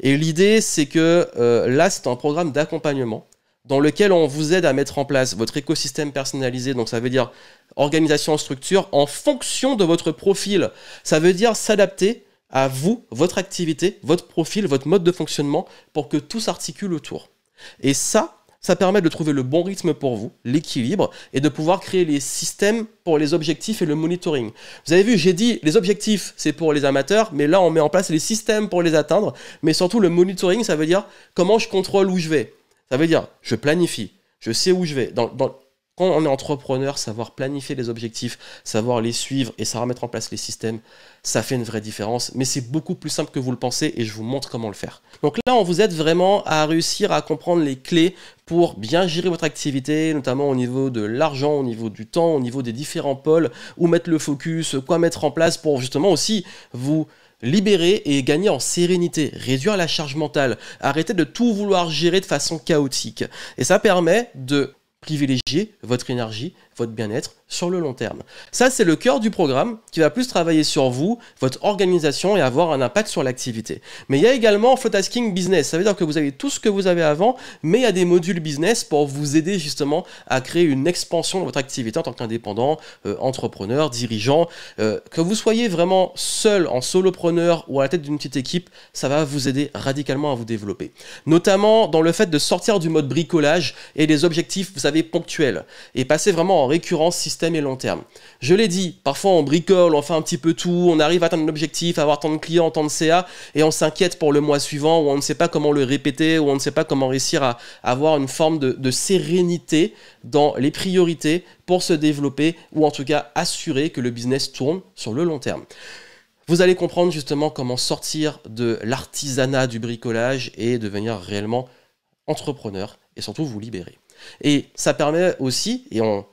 Et l'idée, c'est que euh, là, c'est un programme d'accompagnement dans lequel on vous aide à mettre en place votre écosystème personnalisé, donc ça veut dire organisation structure, en fonction de votre profil. Ça veut dire s'adapter à vous, votre activité, votre profil, votre mode de fonctionnement, pour que tout s'articule autour. Et ça, ça permet de trouver le bon rythme pour vous, l'équilibre, et de pouvoir créer les systèmes pour les objectifs et le monitoring. Vous avez vu, j'ai dit, les objectifs, c'est pour les amateurs, mais là, on met en place les systèmes pour les atteindre, mais surtout le monitoring, ça veut dire comment je contrôle où je vais. Ça veut dire, je planifie, je sais où je vais. dans, quand on est entrepreneur, savoir planifier les objectifs, savoir les suivre et savoir mettre en place les systèmes, ça fait une vraie différence. Mais c'est beaucoup plus simple que vous le pensez et je vous montre comment le faire. Donc là, on vous aide vraiment à réussir à comprendre les clés pour bien gérer votre activité, notamment au niveau de l'argent, au niveau du temps, au niveau des différents pôles, où mettre le focus, quoi mettre en place pour justement aussi vous libérer et gagner en sérénité, réduire la charge mentale, arrêter de tout vouloir gérer de façon chaotique. Et ça permet de privilégiez votre énergie votre bien-être sur le long terme. Ça, c'est le cœur du programme qui va plus travailler sur vous, votre organisation et avoir un impact sur l'activité. Mais il y a également Flotasking Business. Ça veut dire que vous avez tout ce que vous avez avant, mais il y a des modules business pour vous aider justement à créer une expansion de votre activité en tant qu'indépendant, euh, entrepreneur, dirigeant. Euh, que vous soyez vraiment seul, en solopreneur ou à la tête d'une petite équipe, ça va vous aider radicalement à vous développer. Notamment dans le fait de sortir du mode bricolage et des objectifs, vous savez, ponctuels et passer vraiment récurrence système et long terme. Je l'ai dit, parfois on bricole, on fait un petit peu tout, on arrive à atteindre l'objectif, objectif, avoir tant de clients, tant de CA, et on s'inquiète pour le mois suivant, ou on ne sait pas comment le répéter, ou on ne sait pas comment réussir à, avoir une forme de, de sérénité dans les priorités pour se développer, ou en tout cas assurer que le business tourne sur le long terme. Vous allez comprendre justement comment sortir de l'artisanat du bricolage et devenir réellement entrepreneur et surtout vous libérer. Et ça permet aussi, et on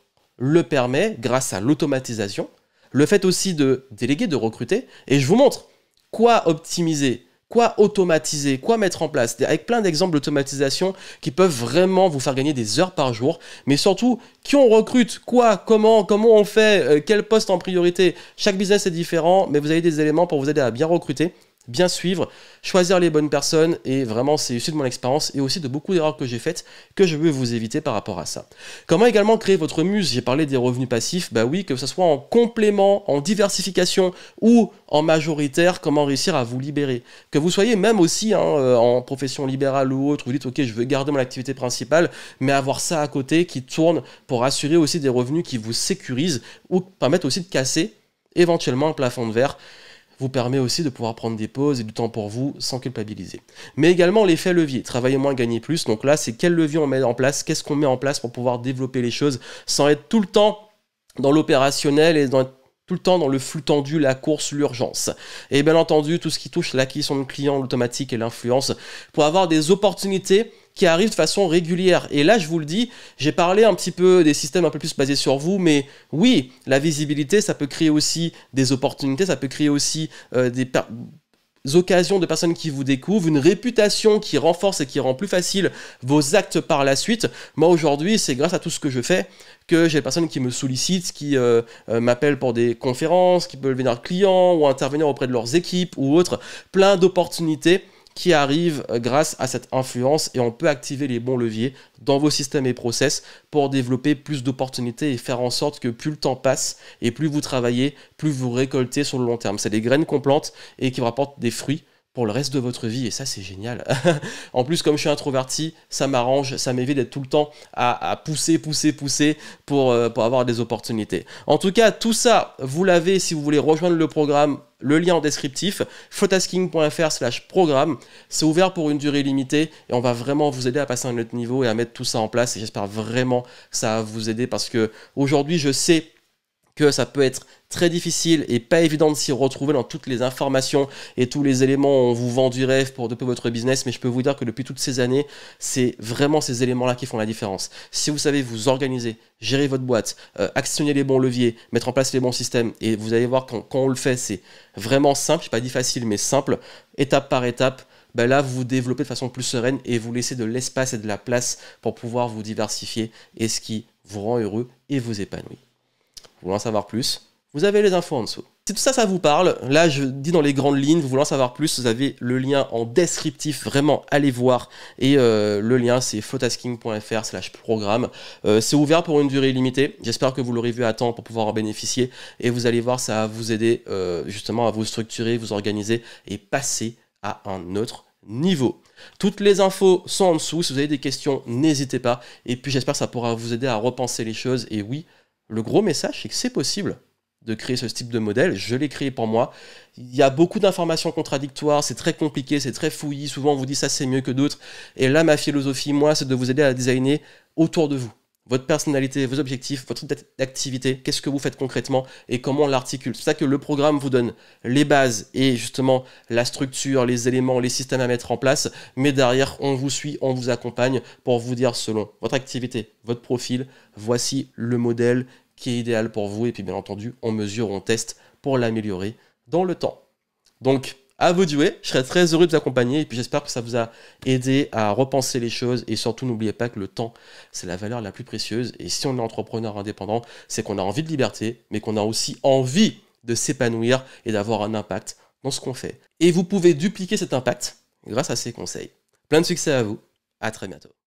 le permet grâce à l'automatisation, le fait aussi de déléguer, de recruter. Et je vous montre quoi optimiser, quoi automatiser, quoi mettre en place, avec plein d'exemples d'automatisation qui peuvent vraiment vous faire gagner des heures par jour, mais surtout qui on recrute, quoi, comment, comment on fait, euh, quel poste en priorité. Chaque business est différent, mais vous avez des éléments pour vous aider à bien recruter bien suivre, choisir les bonnes personnes et vraiment c'est issu de mon expérience et aussi de beaucoup d'erreurs que j'ai faites que je veux vous éviter par rapport à ça. Comment également créer votre muse J'ai parlé des revenus passifs, bah oui, que ce soit en complément, en diversification ou en majoritaire, comment réussir à vous libérer. Que vous soyez même aussi hein, euh, en profession libérale ou autre, vous dites ok je veux garder mon activité principale mais avoir ça à côté qui tourne pour assurer aussi des revenus qui vous sécurisent ou permettent aussi de casser éventuellement un plafond de verre vous permet aussi de pouvoir prendre des pauses et du temps pour vous sans culpabiliser. Mais également l'effet levier, travailler moins, gagner plus. Donc là, c'est quel levier on met en place, qu'est-ce qu'on met en place pour pouvoir développer les choses sans être tout le temps dans l'opérationnel et dans tout le temps dans le flux tendu, la course, l'urgence. Et bien entendu, tout ce qui touche l'acquisition de clients, l'automatique et l'influence, pour avoir des opportunités qui arrive de façon régulière. Et là, je vous le dis, j'ai parlé un petit peu des systèmes un peu plus basés sur vous, mais oui, la visibilité, ça peut créer aussi des opportunités, ça peut créer aussi euh, des occasions de personnes qui vous découvrent, une réputation qui renforce et qui rend plus facile vos actes par la suite. Moi aujourd'hui, c'est grâce à tout ce que je fais que j'ai des personnes qui me sollicitent, qui euh, euh, m'appellent pour des conférences, qui peuvent devenir clients ou intervenir auprès de leurs équipes ou autres. Plein d'opportunités qui arrivent euh, grâce à cette influence et on peut activer les bons leviers dans vos systèmes et process pour développer plus d'opportunités et faire en sorte que plus le temps passe et plus vous travaillez, plus vous récoltez sur le long terme. C'est des graines qu'on plante et qui rapportent des fruits pour le reste de votre vie. Et ça, c'est génial. en plus, comme je suis introverti, ça m'arrange, ça m'évite d'être tout le temps à, pousser, pousser, pousser pour, euh, pour avoir des opportunités. En tout cas, tout ça, vous l'avez si vous voulez rejoindre le programme le lien en descriptif, photasking.fr slash programme. C'est ouvert pour une durée limitée et on va vraiment vous aider à passer à un autre niveau et à mettre tout ça en place. Et j'espère vraiment que ça va vous aider parce que aujourd'hui, je sais que ça peut être très difficile et pas évident de s'y retrouver dans toutes les informations et tous les éléments. On vous vend du rêve pour développer votre business, mais je peux vous dire que depuis toutes ces années, c'est vraiment ces éléments-là qui font la différence. Si vous savez vous organiser, gérer votre boîte, euh, actionner les bons leviers, mettre en place les bons systèmes, et vous allez voir quand, on le fait, c'est vraiment simple, pas dit facile, mais simple, étape par étape. Ben là, vous vous développez de façon plus sereine et vous laissez de l'espace et de la place pour pouvoir vous diversifier et ce qui vous rend heureux et vous épanouit en savoir plus, vous avez les infos en dessous. Si tout ça, ça vous parle, là je dis dans les grandes lignes, vous voulez en savoir plus, vous avez le lien en descriptif, vraiment allez voir. Et euh, le lien c'est photasking.fr slash programme. Euh, c'est ouvert pour une durée limitée. j'espère que vous l'aurez vu à temps pour pouvoir en bénéficier. Et vous allez voir, ça va vous aider euh, justement à vous structurer, vous organiser et passer à un autre niveau. Toutes les infos sont en dessous, si vous avez des questions, n'hésitez pas. Et puis j'espère que ça pourra vous aider à repenser les choses. Et oui, le gros message, c'est que c'est possible de créer ce type de modèle. Je l'ai créé pour moi. Il y a beaucoup d'informations contradictoires, c'est très compliqué, c'est très fouillis. Souvent, on vous dit ça, c'est mieux que d'autres. Et là, ma philosophie, moi, c'est de vous aider à designer autour de vous. Votre personnalité, vos objectifs, votre activité, qu'est-ce que vous faites concrètement et comment on l'articule. C'est ça que le programme vous donne les bases et justement la structure, les éléments, les systèmes à mettre en place. Mais derrière, on vous suit, on vous accompagne pour vous dire selon votre activité, votre profil, voici le modèle qui est idéal pour vous. Et puis bien entendu, on mesure, on teste pour l'améliorer dans le temps. Donc, à vous de jouer. Je serais très heureux de vous accompagner. Et puis j'espère que ça vous a aidé à repenser les choses. Et surtout, n'oubliez pas que le temps, c'est la valeur la plus précieuse. Et si on est entrepreneur indépendant, c'est qu'on a envie de liberté, mais qu'on a aussi envie de s'épanouir et d'avoir un impact dans ce qu'on fait. Et vous pouvez dupliquer cet impact grâce à ces conseils. Plein de succès à vous. À très bientôt.